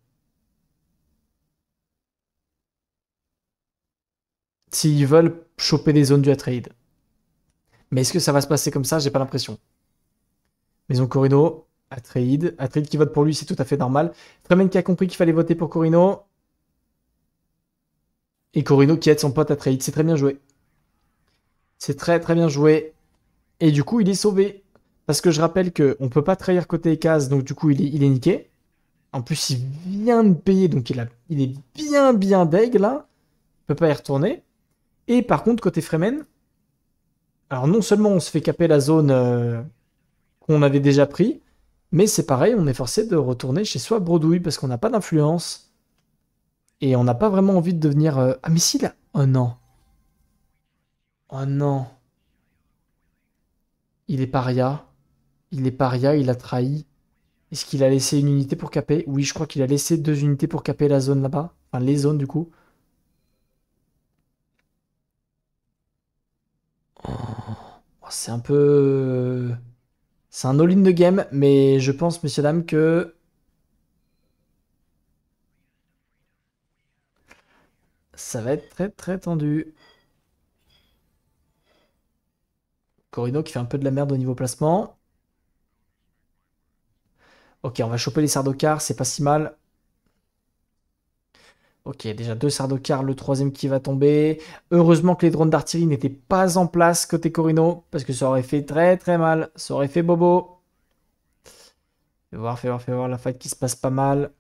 S'ils veulent choper les zones du Atreide. Mais est-ce que ça va se passer comme ça J'ai pas l'impression. Maison Corino, Atreid. Atreid qui vote pour lui, c'est tout à fait normal. Fremen qui a compris qu'il fallait voter pour Corino. Et Corino qui aide son pote Atreid. C'est très bien joué. C'est très très bien joué. Et du coup, il est sauvé. Parce que je rappelle qu'on ne peut pas trahir côté case, donc du coup, il est, il niqué. En plus, il vient de payer, donc il, a, il est bien bien deg là. Il peut pas y retourner. Et par contre, côté Fremen, alors non seulement on se fait caper la zone euh, qu'on avait déjà pris, mais c'est pareil, on est forcé de retourner chez soi Brodouille, parce qu'on n'a pas d'influence. Et on n'a pas vraiment envie de devenir. Euh, ah, mais si, là Oh non Oh non Il est paria. Il est paria, il a trahi. Est-ce qu'il a laissé une unité pour caper Oui, je crois qu'il a laissé deux unités pour caper la zone là-bas. Enfin, les zones du coup. Oh, c'est un peu... Euh, c'est un all-in de game, mais je pense, messieurs, dames, que... Ça va être très très tendu. Corino qui fait un peu de la merde au niveau placement. Ok, on va choper les Sardocars, c'est pas si mal. Ok, déjà deux sardocar le troisième qui va tomber. Heureusement que les drones d'artillerie n'étaient pas en place côté Corino, parce que ça aurait fait très très mal. Ça aurait fait bobo. Fais voir, fais voir, fais voir la fight qui se passe pas mal.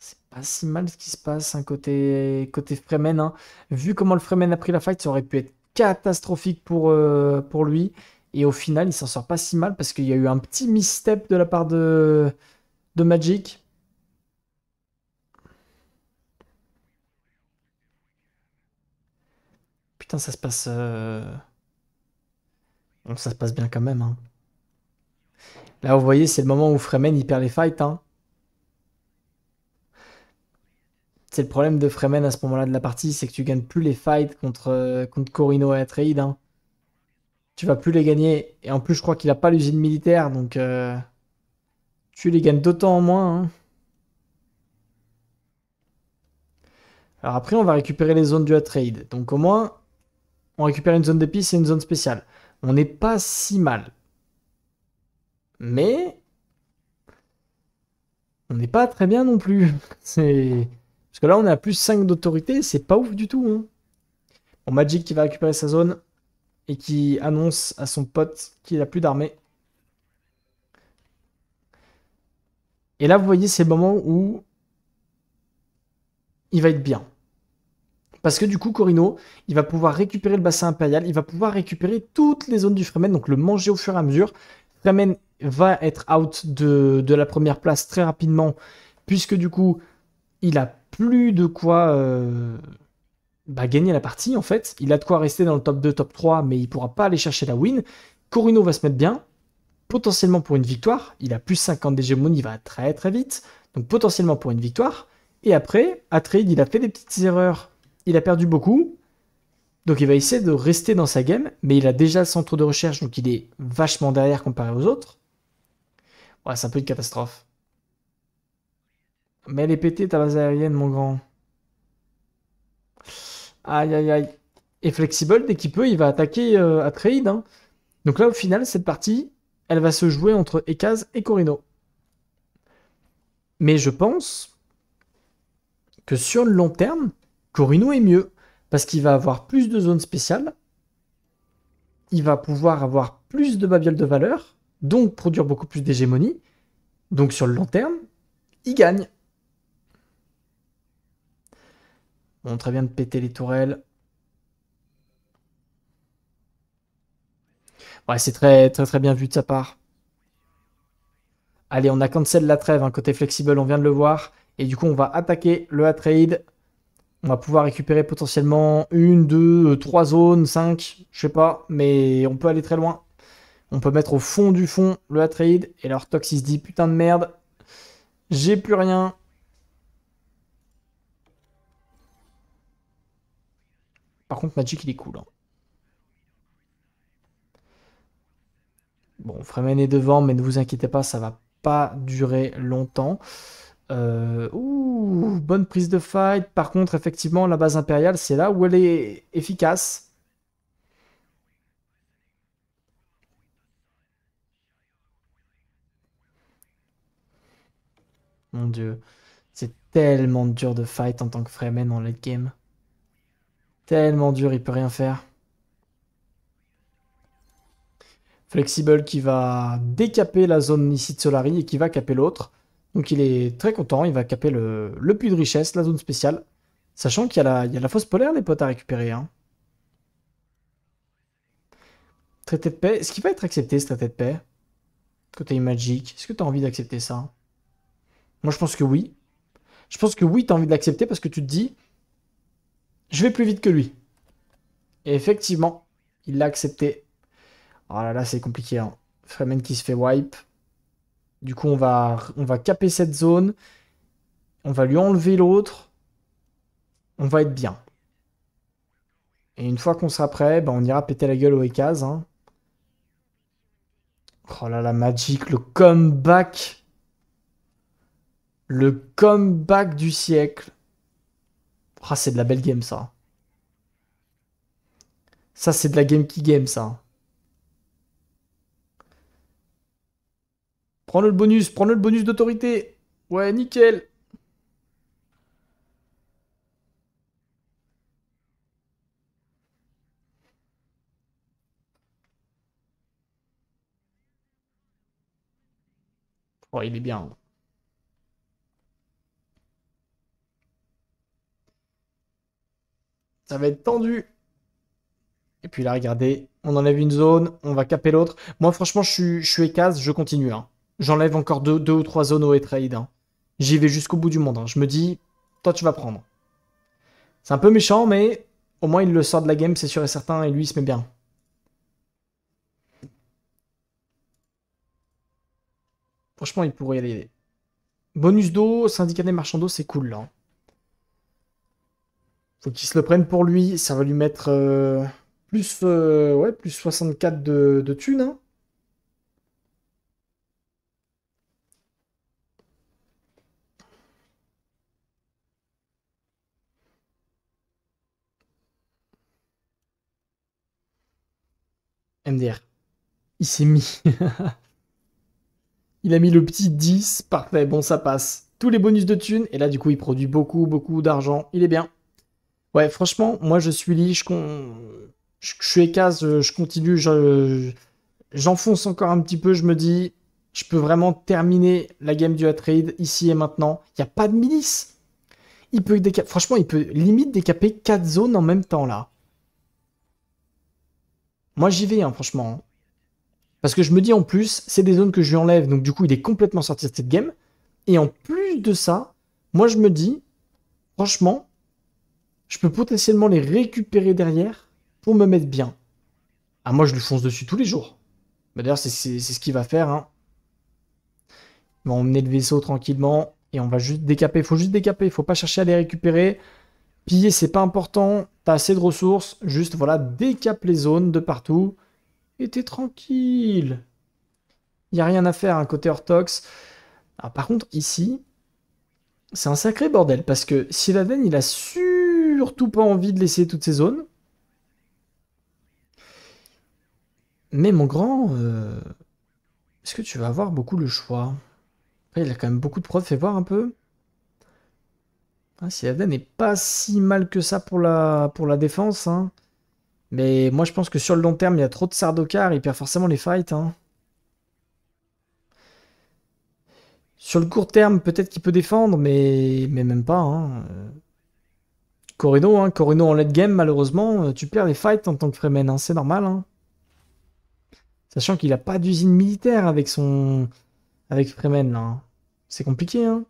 C'est pas si mal ce qui se passe hein, côté, Fremen. Hein. Vu comment le Fremen a pris la fight, ça aurait pu être catastrophique pour, euh, pour lui. Et au final, il s'en sort pas si mal parce qu'il y a eu un petit misstep de la part de, de Magic. ça se passe. Euh, ça se passe bien quand même. Hein. Là, vous voyez, c'est le moment où Fremen il perd les fights. Hein. C'est le problème de Fremen à ce moment-là de la partie, c'est que tu gagnes plus les fights contre, euh, contre Corino et Atreide. Hein. Tu vas plus les gagner. Et en plus, je crois qu'il a pas l'usine militaire, donc euh, tu les gagnes d'autant en moins. Alors après, on va récupérer les zones du Atreide. Donc au moins, on récupère une zone d'épice et une zone spéciale. On n'est pas si mal. Mais on n'est pas très bien non plus. C'est parce que là on est à plus 5 d'autorité, c'est pas ouf du tout. Hein. Bon, Magic qui va récupérer sa zone et qui annonce à son pote qu'il n'a plus d'armée. Et là vous voyez c'est le moment où il va être bien. Parce que du coup, Corino, il va pouvoir récupérer le bassin impérial, il va pouvoir récupérer toutes les zones du Fremen, donc le manger au fur et à mesure. Fremen va être out de, la première place très rapidement, puisque du coup, il a plus de quoi euh, bah, gagner la partie en fait. Il a de quoi rester dans le top 2, top 3, mais il pourra pas aller chercher la win. Corino va se mettre bien, potentiellement pour une victoire. Il a plus 50 d'hégémonie, il va très très vite. Donc potentiellement pour une victoire. Et après, Atreid, il a fait des petites erreurs il a perdu beaucoup, donc il va essayer de rester dans sa game, mais il a déjà le centre de recherche, donc il est vachement derrière comparé aux autres. Ouais, c'est un peu une catastrophe. Mais elle est pétée ta base aérienne, mon grand. Aïe aïe aïe. Et Flexible, dès qu'il peut, il va attaquer euh, à Trade. Hein. Donc là, au final, cette partie, elle va se jouer entre Ekaz et Corino. Mais je pense que sur le long terme, Corino est mieux parce qu'il va avoir plus de zones spéciales, il va pouvoir avoir plus de babioles de valeur, donc produire beaucoup plus d'hégémonie, donc sur le long terme, il gagne. On très bien de péter les tourelles. Ouais, c'est très très très bien vu de sa part. Allez, on a cancel la trêve, un hein, côté flexible, on vient de le voir. Et du coup, on va attaquer le Atreid. On va pouvoir récupérer potentiellement une, deux, euh, trois zones, cinq, je sais pas, mais on peut aller très loin. On peut mettre au fond du fond le Atreid et leur Tox il se dit putain de merde, j'ai plus rien. Par contre Magic il est cool. Hein. Bon, Fremen est devant, mais ne vous inquiétez pas, ça va pas durer longtemps. Euh, ouh, bonne prise de fight. Par contre, effectivement, la base impériale, c'est là où elle est efficace. Mon dieu, c'est tellement dur de fight en tant que Fremen en late game. Tellement dur, il peut rien faire. Flexible qui va décaper la zone ici de Solari et qui va caper l'autre. Donc il est très content, il va caper le, puits de richesse, la zone spéciale. Sachant qu'il y, a la fosse polaire, les potes, à récupérer. Hein. Traité de paix. Est-ce qu'il va être accepté, ce traité de paix Côté Magic, est-ce que tu as envie d'accepter ça Moi, je pense que oui. Je pense que oui, tu as envie de l'accepter parce que tu te dis je vais plus vite que lui. Et effectivement, il l'a accepté. Oh là là, c'est compliqué. Hein. Fremen qui se fait wipe. Du coup, on va, on va caper cette zone. On va lui enlever l'autre. On va être bien. Et une fois qu'on sera prêt, bah, on ira péter la gueule au Ekaz. Hein. Oh là là, Magic, le comeback. Le comeback du siècle. Ah, c'est de la belle game, ça. Ça, c'est de la game qui game, ça. Prends-le le bonus, prends-le le bonus d'autorité. Ouais, nickel. Oh, il est bien. Ça va être tendu. Et puis là, regardez, on enlève une zone, on va caper l'autre. Moi, franchement, je suis, je je continue. Hein. J'enlève encore deux, ou trois zones au trade hein. J'y vais jusqu'au bout du monde. Hein. Je me dis, toi, tu vas prendre. C'est un peu méchant, mais au moins, il le sort de la game, c'est sûr et certain, et lui, il se met bien. Franchement, il pourrait y aller. Bonus d'eau, syndicat des marchands d'eau, c'est cool, hein. Faut qu'il se le prenne pour lui. Ça va lui mettre euh, plus, euh, ouais, plus 64 de, de thunes. dire, Il s'est mis. il a mis le petit 10. Parfait, bon, ça passe. Tous les bonus de thunes. Et là, du coup, il produit beaucoup, beaucoup d'argent. Il est bien. Ouais, franchement, moi, je suis lit Je, je, suis écase. Je, continue. J'enfonce encore un petit peu. Je me dis, je peux vraiment terminer la game du trade ici et maintenant. Il n'y a pas de milice. Il peut décaper. Franchement, il peut limite décaper 4 zones en même temps là. Moi, j'y vais, hein, franchement. Parce que je me dis en plus, c'est des zones que je lui enlève, donc du coup, il est complètement sorti de cette game. Et en plus de ça, moi, je me dis, franchement, je peux potentiellement les récupérer derrière pour me mettre bien. Ah, moi, je lui fonce dessus tous les jours. D'ailleurs, c'est ce qu'il va faire. Hein. Il va emmener le vaisseau tranquillement et on va juste décaper. Il faut juste décaper, il faut pas chercher à les récupérer. Piller, c'est pas important. T'as assez de ressources. Juste, voilà, décape les zones de partout. Et t'es tranquille. Il a rien à faire, un côté Orthox. Ah, par contre, ici, c'est un sacré bordel. Parce que veine il a surtout pas envie de laisser toutes ces zones. Mais mon grand, euh, est-ce que tu vas avoir beaucoup le choix il a quand même beaucoup de profs. Fais voir un peu. Ah, si n'est pas si mal que ça pour la, pour la défense. Hein. Mais moi, je pense que sur le long terme, il y a trop de Sardaukar. Il perd forcément les fights. Hein. Sur le court terme, peut-être qu'il peut défendre, mais, mais même pas. Hein. Corino, hein. en late game, malheureusement, euh, tu perds les fights en tant que Fremen. Hein, c'est normal. Sachant qu'il n'a pas d'usine militaire avec son... Avec Fremen, là. C'est compliqué, hein.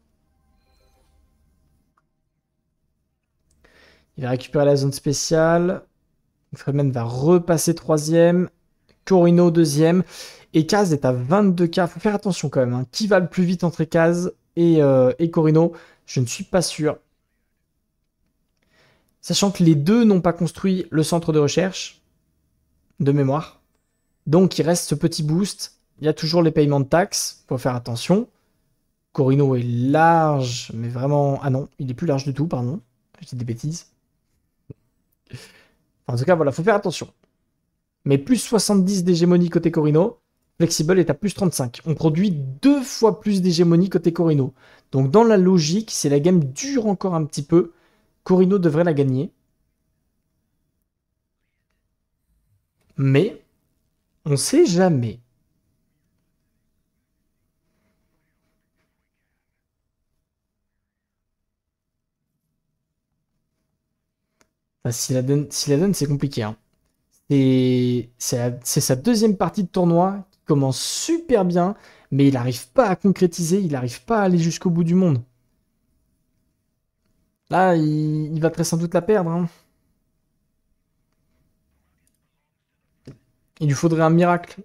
Il va récupérer la zone spéciale. Freeman va repasser troisième. Corino deuxième. Et Kaz est à 22K. Faut faire attention quand même. Hein. Qui va le plus vite entre Kaz euh, et, Corino Je ne suis pas sûr. Sachant que les deux n'ont pas construit le centre de recherche de mémoire. Donc il reste ce petit boost. Il y a toujours les paiements de taxes. Faut faire attention. Corino est large, mais vraiment. Ah non, il est plus large du tout, pardon. J'ai dit des bêtises. En tout cas, voilà, faut faire attention. Mais plus 70 d'hégémonie côté Corino, Flexible est à plus 35. On produit deux fois plus d'hégémonie côté Corino. Donc dans la logique, si la game dure encore un petit peu, Corino devrait la gagner. Mais on sait jamais. si la donne, si la donne c'est compliqué. Hein. C'est sa deuxième partie de tournoi qui commence super bien, mais il n'arrive pas à concrétiser, il n'arrive pas à aller jusqu'au bout du monde. Là, il, va très sans doute la perdre. Hein. Il lui faudrait un miracle.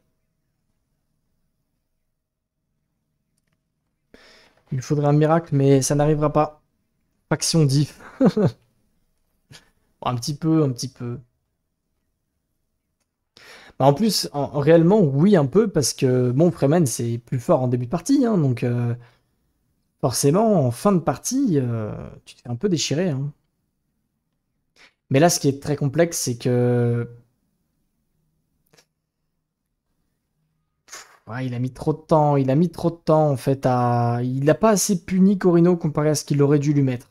Il lui faudrait un miracle, mais ça n'arrivera pas. on dit. Un petit peu, un petit peu. Bah, en plus, en, réellement, oui, un peu, parce que bon, Freeman, c'est plus fort en début de partie, hein, donc euh, forcément, en fin de partie, euh, tu t'es un peu déchiré. Hein. Mais là, ce qui est très complexe, c'est que. il a mis trop de temps, il a mis trop de temps en fait à. Il n'a pas assez puni Corino comparé à ce qu'il aurait dû lui mettre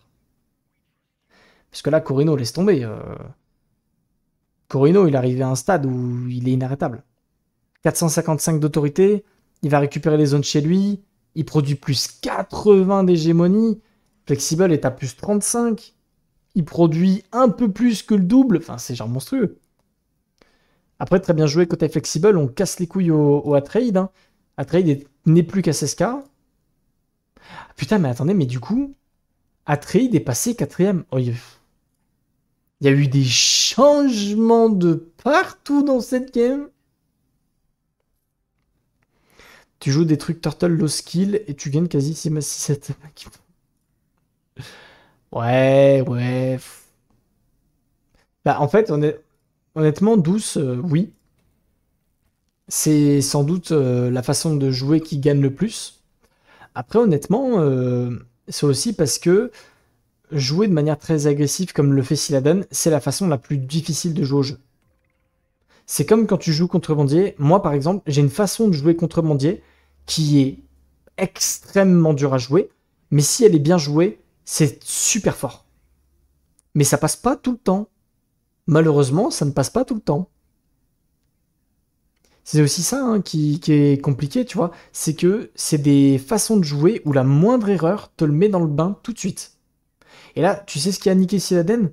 que là, Corino, laisse tomber. Euh. Corino, il est arrivé à un stade où il est inarrêtable. 455 d'autorité, il va récupérer les zones chez lui, il produit plus 80 d'hégémonie, Flexible est à plus 35, il produit un peu plus que le double, enfin c'est genre monstrueux. Après, très bien joué côté Flexible, on casse les couilles au, Atreid. Atreid hein. n'est plus qu'à 16k. Putain, mais attendez, mais du coup, Atreid est passé quatrième. Oh, il y a eu des changements de partout dans cette game. Tu joues des trucs Turtle Low Skill et tu gagnes quasi 6 7 Ouais, ouais. Bah, en fait, on honnêtement, douce, euh, oui. C'est sans doute euh, la façon de jouer qui gagne le plus. Après, honnêtement, euh, c'est aussi parce que jouer de manière très agressive comme le fait Siladan, c'est la façon la plus difficile de jouer au jeu. C'est comme quand tu joues contrebandier. Moi, par exemple, j'ai une façon de jouer contrebandier qui est extrêmement dure à jouer, mais si elle est bien jouée, c'est super fort. Mais ça passe pas tout le temps. Malheureusement, ça ne passe pas tout le temps. C'est aussi ça hein, qui, qui est compliqué, tu vois. C'est que c'est des façons de jouer où la moindre erreur te le met dans le bain tout de suite. Et là, tu sais ce qui a niqué Siladen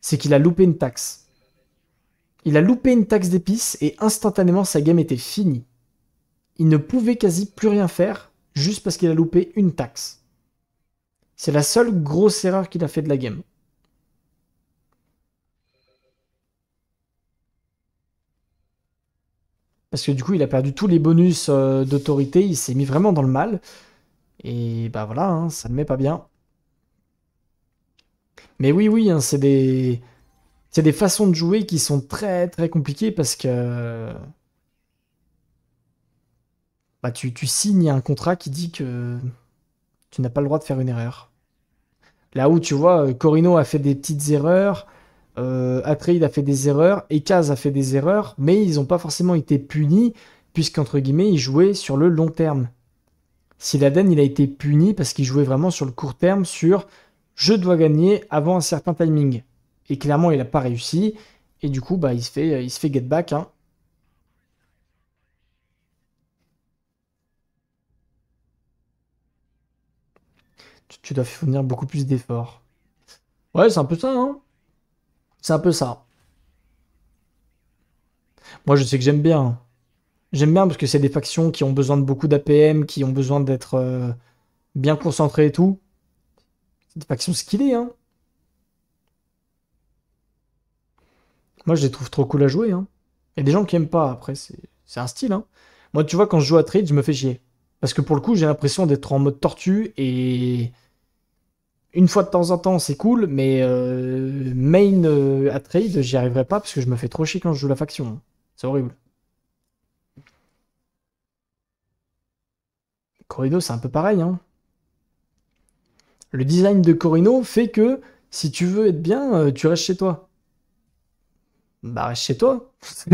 C'est qu'il a loupé une taxe. Il a loupé une taxe d'épices et instantanément sa game était finie. Il ne pouvait quasi plus rien faire juste parce qu'il a loupé une taxe. C'est la seule grosse erreur qu'il a fait de la game. Parce que du coup, il a perdu tous les bonus euh, d'autorité, il s'est mis vraiment dans le mal. Et bah voilà, hein, ça ne met pas bien. Mais oui, oui, hein, c'est des... C'est des façons de jouer qui sont très très compliquées parce que... Bah, tu, tu signes un contrat qui dit que tu n'as pas le droit de faire une erreur. Là où, tu vois, euh, Corino a fait des petites erreurs, euh, Atreid a fait des erreurs, Ekaz a fait des erreurs, mais ils n'ont pas forcément été punis, puisqu'entre guillemets, ils jouaient sur le long terme. Si Laden, il a été puni parce qu'il jouait vraiment sur le court terme, sur je dois gagner avant un certain timing. Et clairement, il n'a pas réussi. Et du coup, bah, il se fait, il se fait get back. Hein. Tu, dois fournir beaucoup plus d'efforts. Ouais, c'est un peu ça. Hein c'est un peu ça. Moi, je sais que j'aime bien. Hein. J'aime bien parce que c'est des factions qui ont besoin de beaucoup d'APM, qui ont besoin d'être euh, bien concentrées et tout. C'est des factions skillées, hein. Moi, je les trouve trop cool à jouer, hein. Il y a des gens qui aiment pas, après, c'est un style, hein. Moi, tu vois, quand je joue à trade, je me fais chier. Parce que pour le coup, j'ai l'impression d'être en mode tortue et une fois de temps en temps, c'est cool, mais euh, main euh, à trade, j'y arriverai pas parce que je me fais trop chier quand je joue la faction. Hein. C'est horrible. Corrido, c'est un peu pareil. Hein le design de Corino fait que si tu veux être bien, euh, tu restes chez toi. Bah, reste chez toi.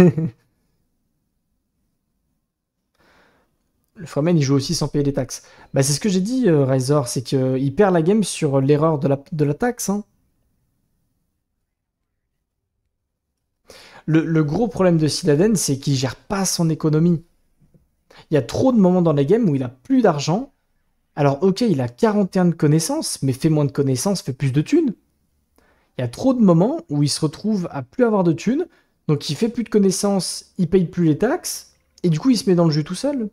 le Fremen, il joue aussi sans payer les taxes. Bah, c'est ce que j'ai dit, euh, Razor, c'est qu'il euh, perd la game sur l'erreur de la, taxe. Hein. Le, gros problème de Siladen, c'est qu'il gère pas son économie. Il y a trop de moments dans la game où il a plus d'argent alors, ok, il a 41 de connaissances, mais fait moins de connaissances, fait plus de thunes. Il y a trop de moments où il se retrouve à plus avoir de thunes, donc il fait plus de connaissances, il paye plus les taxes, et du coup, il se met dans le jeu tout seul.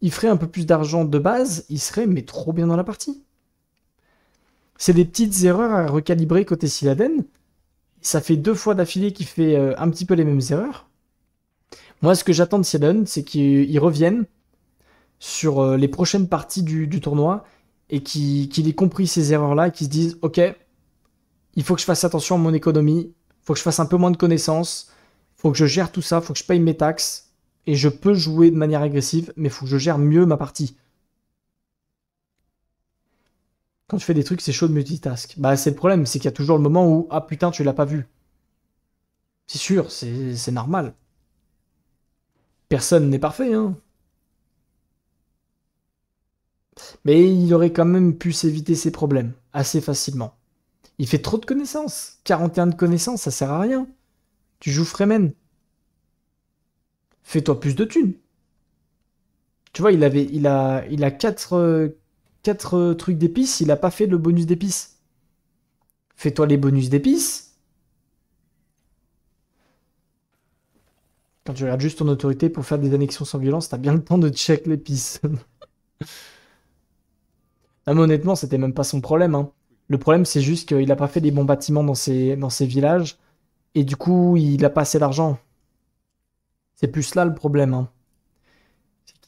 Il ferait un peu plus d'argent de base, il serait mais trop bien dans la partie. C'est des petites erreurs à recalibrer côté Siladen. Ça fait deux fois d'affilée qu'il fait euh, un petit peu les mêmes erreurs. Moi, ce que j'attends de Siladen, c'est qu'il revienne sur euh, les prochaines parties du, tournoi et qu'il ait compris ces erreurs-là et qu'il se disent Ok, il faut que je fasse attention à mon économie, il faut que je fasse un peu moins de connaissances, il faut que je gère tout ça, il faut que je paye mes taxes et je peux jouer de manière agressive, mais il faut que je gère mieux ma partie. Quand tu fais des trucs, c'est chaud de multitask. Bah, c'est le problème, c'est qu'il y a toujours le moment où Ah putain, tu l'as pas vu. C'est sûr, c'est normal. Personne n'est parfait, hein. Mais il aurait quand même pu s'éviter ses problèmes, assez facilement. Il fait trop de connaissances. 41 de connaissances, ça sert à rien. Tu joues Fremen. Fais-toi plus de thunes. Tu vois, il avait, il a, il a 4, trucs d'épices, il a pas fait le bonus d'épices. Fais-toi les bonus d'épices. Quand tu regardes juste ton autorité pour faire des annexions sans violence, t'as bien le temps de check l'épice. Ah, honnêtement, c'était même pas son problème. Hein. Le problème, c'est juste qu'il a pas fait des bons bâtiments dans ses, villages. Et du coup, il a pas assez d'argent. C'est plus là le problème. Hein.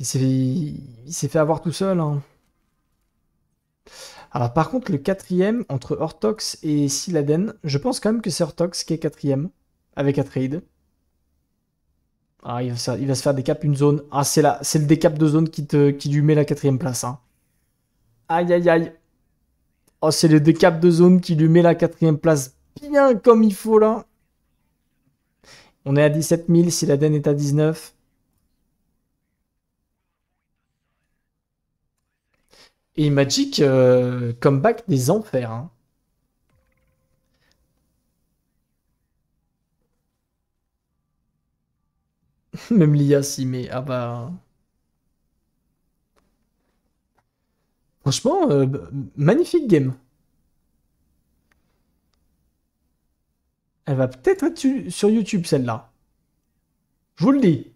C'est qu'il s'est fait avoir tout seul. Hein. Alors par contre, le quatrième, entre Hortox et Siladen, je pense quand même que c'est Hortox qui est quatrième, avec Atreid. Ah, il va, se faire, décap une zone. Ah, c'est le décap de zone qui, lui met la quatrième place. Hein. Aïe, aïe, aïe. Oh, c'est le décap de zone qui lui met la quatrième place bien comme il faut là. On est à 17 000 si la den est à 19. Et Magic, euh, comeback des enfers. Hein. Même l'IA s'y met. Ah bah. Franchement, euh, magnifique game. Elle va peut-être être, sur YouTube, celle-là. Je vous le dis.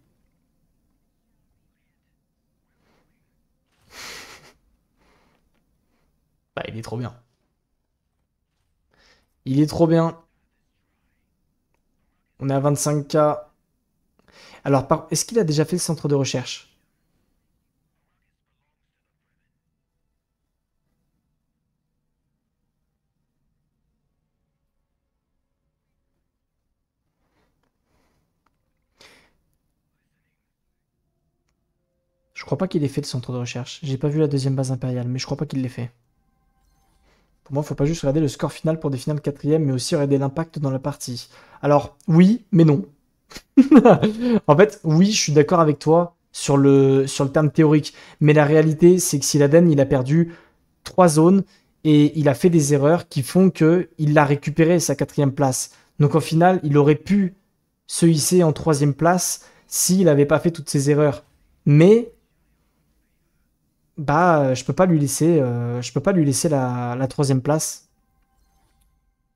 Bah, il est trop bien. Il est trop bien. On est à 25K. Alors, est-ce qu'il a déjà fait le centre de recherche pas qu'il ait fait le centre de recherche. J'ai pas vu la deuxième base impériale, mais je crois pas qu'il l'ait fait. Pour moi, faut pas juste regarder le score final pour définir le quatrième, mais aussi regarder l'impact dans la partie. Alors, oui, mais non. en fait, oui, je suis d'accord avec toi sur le, sur le terme théorique, mais la réalité, c'est que Siladen, il a perdu trois zones et il a fait des erreurs qui font que il a récupéré sa quatrième place. Donc, au final, il aurait pu se hisser en troisième place s'il n'avait pas fait toutes ces erreurs. Mais bah euh, je peux pas lui laisser, euh, je peux pas lui laisser la, troisième place.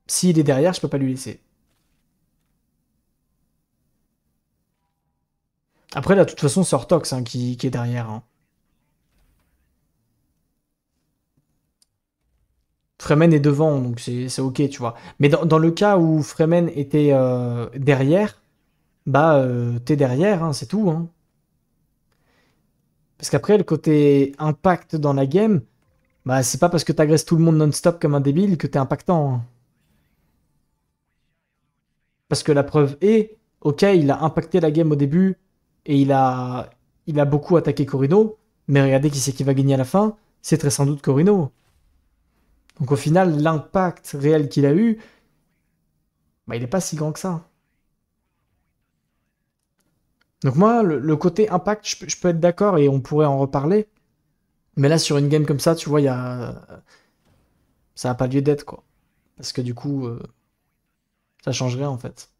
S'il est derrière, je peux pas lui laisser. Après, là, de toute façon, c'est Ortox hein, qui, est derrière. Hein. Fremen est devant, donc c'est ok, tu vois. Mais dans, le cas où Fremen était euh, derrière, bah, t'es derrière, hein, c'est tout. Hein. Parce qu'après, le côté impact dans la game, bah, c'est pas parce que t'agresses tout le monde non-stop comme un débile que t'es impactant. Hein. Parce que la preuve est, ok, il a impacté la game au début et il a, il a beaucoup attaqué Corino, mais regardez qui c'est qui va gagner à la fin, c'est très sans doute Corino. Donc au final, l'impact réel qu'il a eu, bah, il n'est pas si grand que ça. Donc moi, le, côté impact, je, peux être d'accord et on pourrait en reparler. Mais là, sur une game comme ça, tu vois, il y a... ça n'a pas lieu d'être, quoi. Parce que du coup, euh, ça changerait en fait.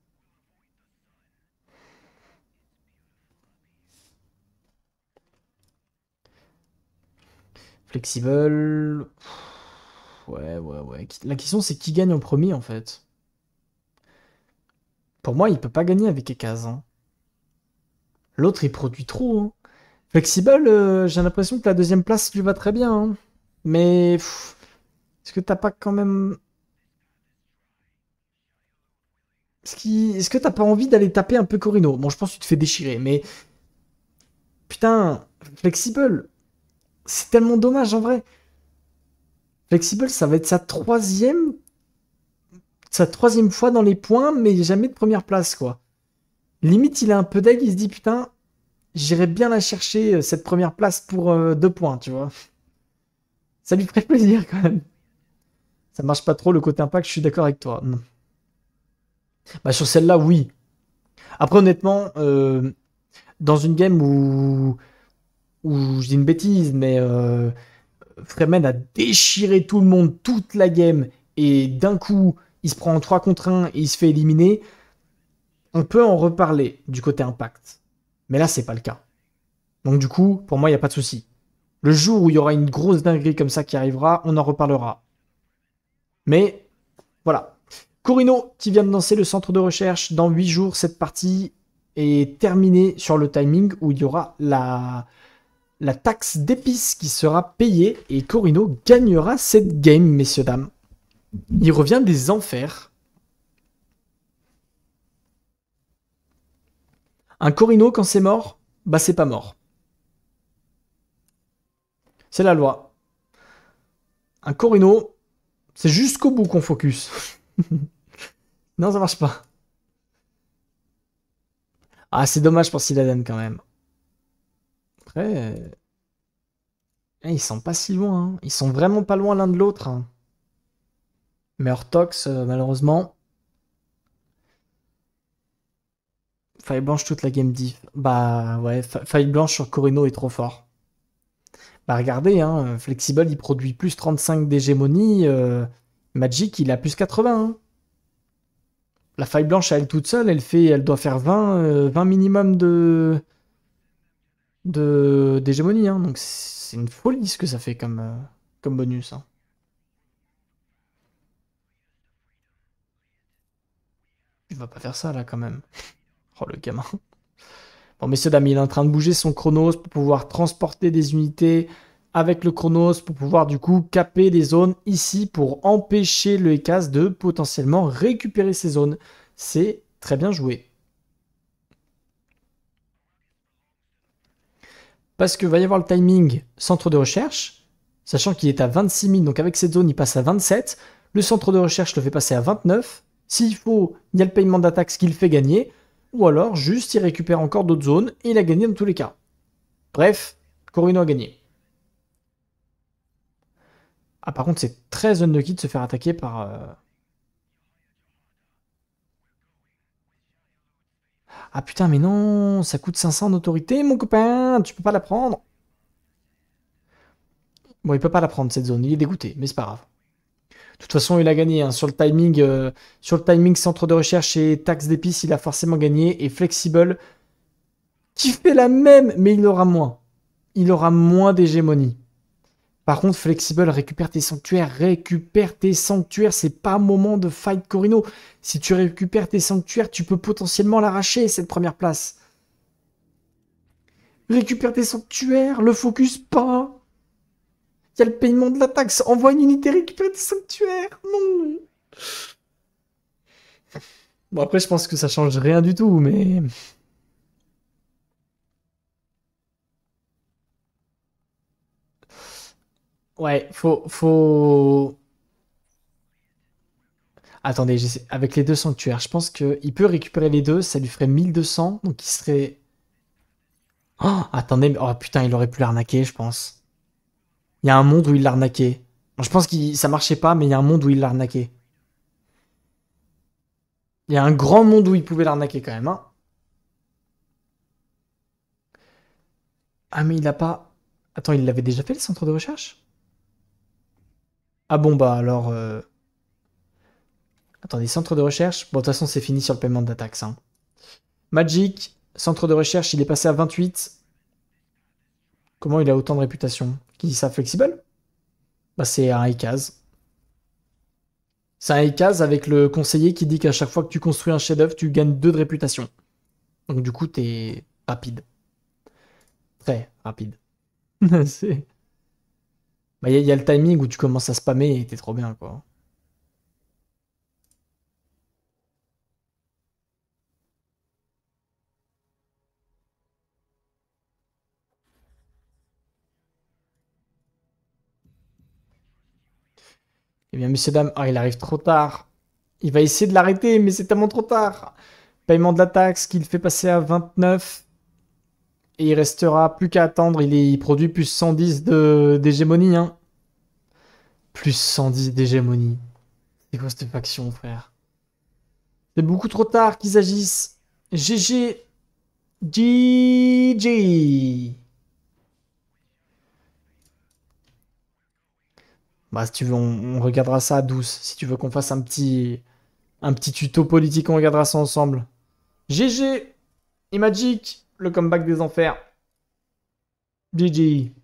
Flexible. Ouais, ouais, ouais. La question, c'est qui gagne en premier, en fait. Pour moi, il peut pas gagner avec Ekaz. Hein. L'autre, il produit trop. Hein. Flexible, euh, j'ai l'impression que la deuxième place lui va très bien. Hein. Mais est-ce que t'as pas quand même. Est-ce que t'as pas envie d'aller taper un peu Corino Bon, je pense que tu te fais déchirer, mais. Putain, Flexible, c'est tellement dommage en vrai. Flexible, ça va être sa troisième. Sa troisième fois dans les points, mais jamais de première place, quoi limite, il a un peu d'aigle, il se dit putain, j'irais bien la chercher, euh, cette première place pour euh, deux points, tu vois. Ça lui ferait plaisir quand même. Ça marche pas trop le côté impact, je suis d'accord avec toi. Non. Hmm. Bah, sur celle-là, oui. Après, honnêtement, euh, dans une game où, où je dis une bêtise, mais Fremen a déchiré tout le monde toute la game et d'un coup, il se prend en 3 contre 1 et il se fait éliminer on peut en reparler du côté impact. Mais là, c'est pas le cas. Donc du coup, pour moi, il n'y a pas de souci. Le jour où il y aura une grosse dinguerie comme ça qui arrivera, on en reparlera. Mais voilà. Corino qui vient de lancer le centre de recherche dans 8 jours, cette partie est terminée sur le timing où il y aura la, la taxe d'épices qui sera payée et Corino gagnera cette game, messieurs dames. Il revient des enfers Un Corino, quand c'est mort, bah c'est pas mort. C'est la loi. Un Corino, c'est jusqu'au bout qu'on focus. non, ça marche pas. Ah, c'est dommage pour Siladen quand même. Après. Euh, eh, ils sont pas si loin. Hein. Ils sont vraiment pas loin l'un de l'autre. Hein. Mais Hortox, euh, malheureusement. Faille blanche toute la game dit Bah ouais, faille blanche sur Corino est trop fort. Bah regardez, hein, Flexible il produit plus 35 d'hégémonie, euh, Magic il a plus 80. Hein. La faille blanche à elle toute seule, elle fait, elle doit faire 20, 20 euh, minimum de d'hégémonie. Hein. Donc c'est une folie ce que ça fait comme, euh, comme bonus. Hein. il va pas faire ça là quand même. Oh, le gamin. Bon, messieurs, dames, il est en train de bouger son chronos pour pouvoir transporter des unités avec le chronos pour pouvoir du coup caper des zones ici pour empêcher le ECAS de potentiellement récupérer ces zones. C'est très bien joué. Parce que va y avoir le timing centre de recherche, sachant qu'il est à 26 000, donc avec cette zone il passe à 27. Le centre de recherche le fait passer à 29. S'il faut, il y a le paiement d'attaque, ce qui fait gagner ou alors juste il récupère encore d'autres zones et il a gagné dans tous les cas. Bref, Corino a gagné. Ah par contre c'est très zone de se faire attaquer par... Euh, ah putain mais non, ça coûte 500 d'autorité mon copain, tu peux pas la prendre. Bon il peut pas la prendre cette zone, il est dégoûté, mais c'est pas grave. De toute façon, il a gagné hein. sur le timing, euh, sur le timing centre de recherche et taxe d'épices, il a forcément gagné. Et Flexible, qui fait la même, mais il aura moins. Il aura moins d'hégémonie. Par contre, Flexible, récupère tes sanctuaires, récupère tes sanctuaires, c'est pas un moment de fight Corino. Si tu récupères tes sanctuaires, tu peux potentiellement l'arracher, cette première place. Récupère tes sanctuaires, le focus pas le paiement de la taxe. Envoie une unité récupérée des sanctuaires. Non. Bon, après, je pense que ça change rien du tout, mais. Ouais, faut. faut... Attendez, avec les deux sanctuaires, je pense qu'il peut récupérer les deux, ça lui ferait 1200, donc il serait. Oh, attendez, oh putain, il aurait pu l'arnaquer, je pense. Il y a un monde où il l'arnaquait. Je pense que ça marchait pas, mais il y a un monde où il l'arnaquait. Il y a un grand monde où il pouvait l'arnaquer quand même. Hein. ah mais il a pas... Attends, il l'avait déjà fait le centre de recherche Ah bon bah alors... Euh... Attendez, centre de recherche. Bon, de toute façon, c'est fini sur le paiement de la taxe. Hein. Magic, centre de recherche, il est passé à 28. Comment il a autant de réputation qui dit ça flexible, bah, c'est un ICAS. C'est un ICAS avec le conseiller qui dit qu'à chaque fois que tu construis un chef-d'œuvre, tu gagnes deux de réputation. Donc du coup, t'es rapide. Très rapide. Il bah, y, y, a le timing où tu commences à spammer et t'es trop bien, quoi. Eh bien, Monsieur dames, ah, il arrive trop tard. Il va essayer de l'arrêter, mais c'est tellement trop tard. Paiement de la taxe qu'il fait passer à 29. Et il restera plus qu'à attendre. Il, est, produit plus 110 d'hégémonie. Hein. Plus 110 d'hégémonie. C'est quoi cette faction, frère C'est beaucoup trop tard qu'ils agissent. GG. GG. Bah, si tu veux, on, regardera ça à douce. Si tu veux qu'on fasse un petit, un petit tuto politique, on regardera ça ensemble. GG Et le comeback des enfers. GG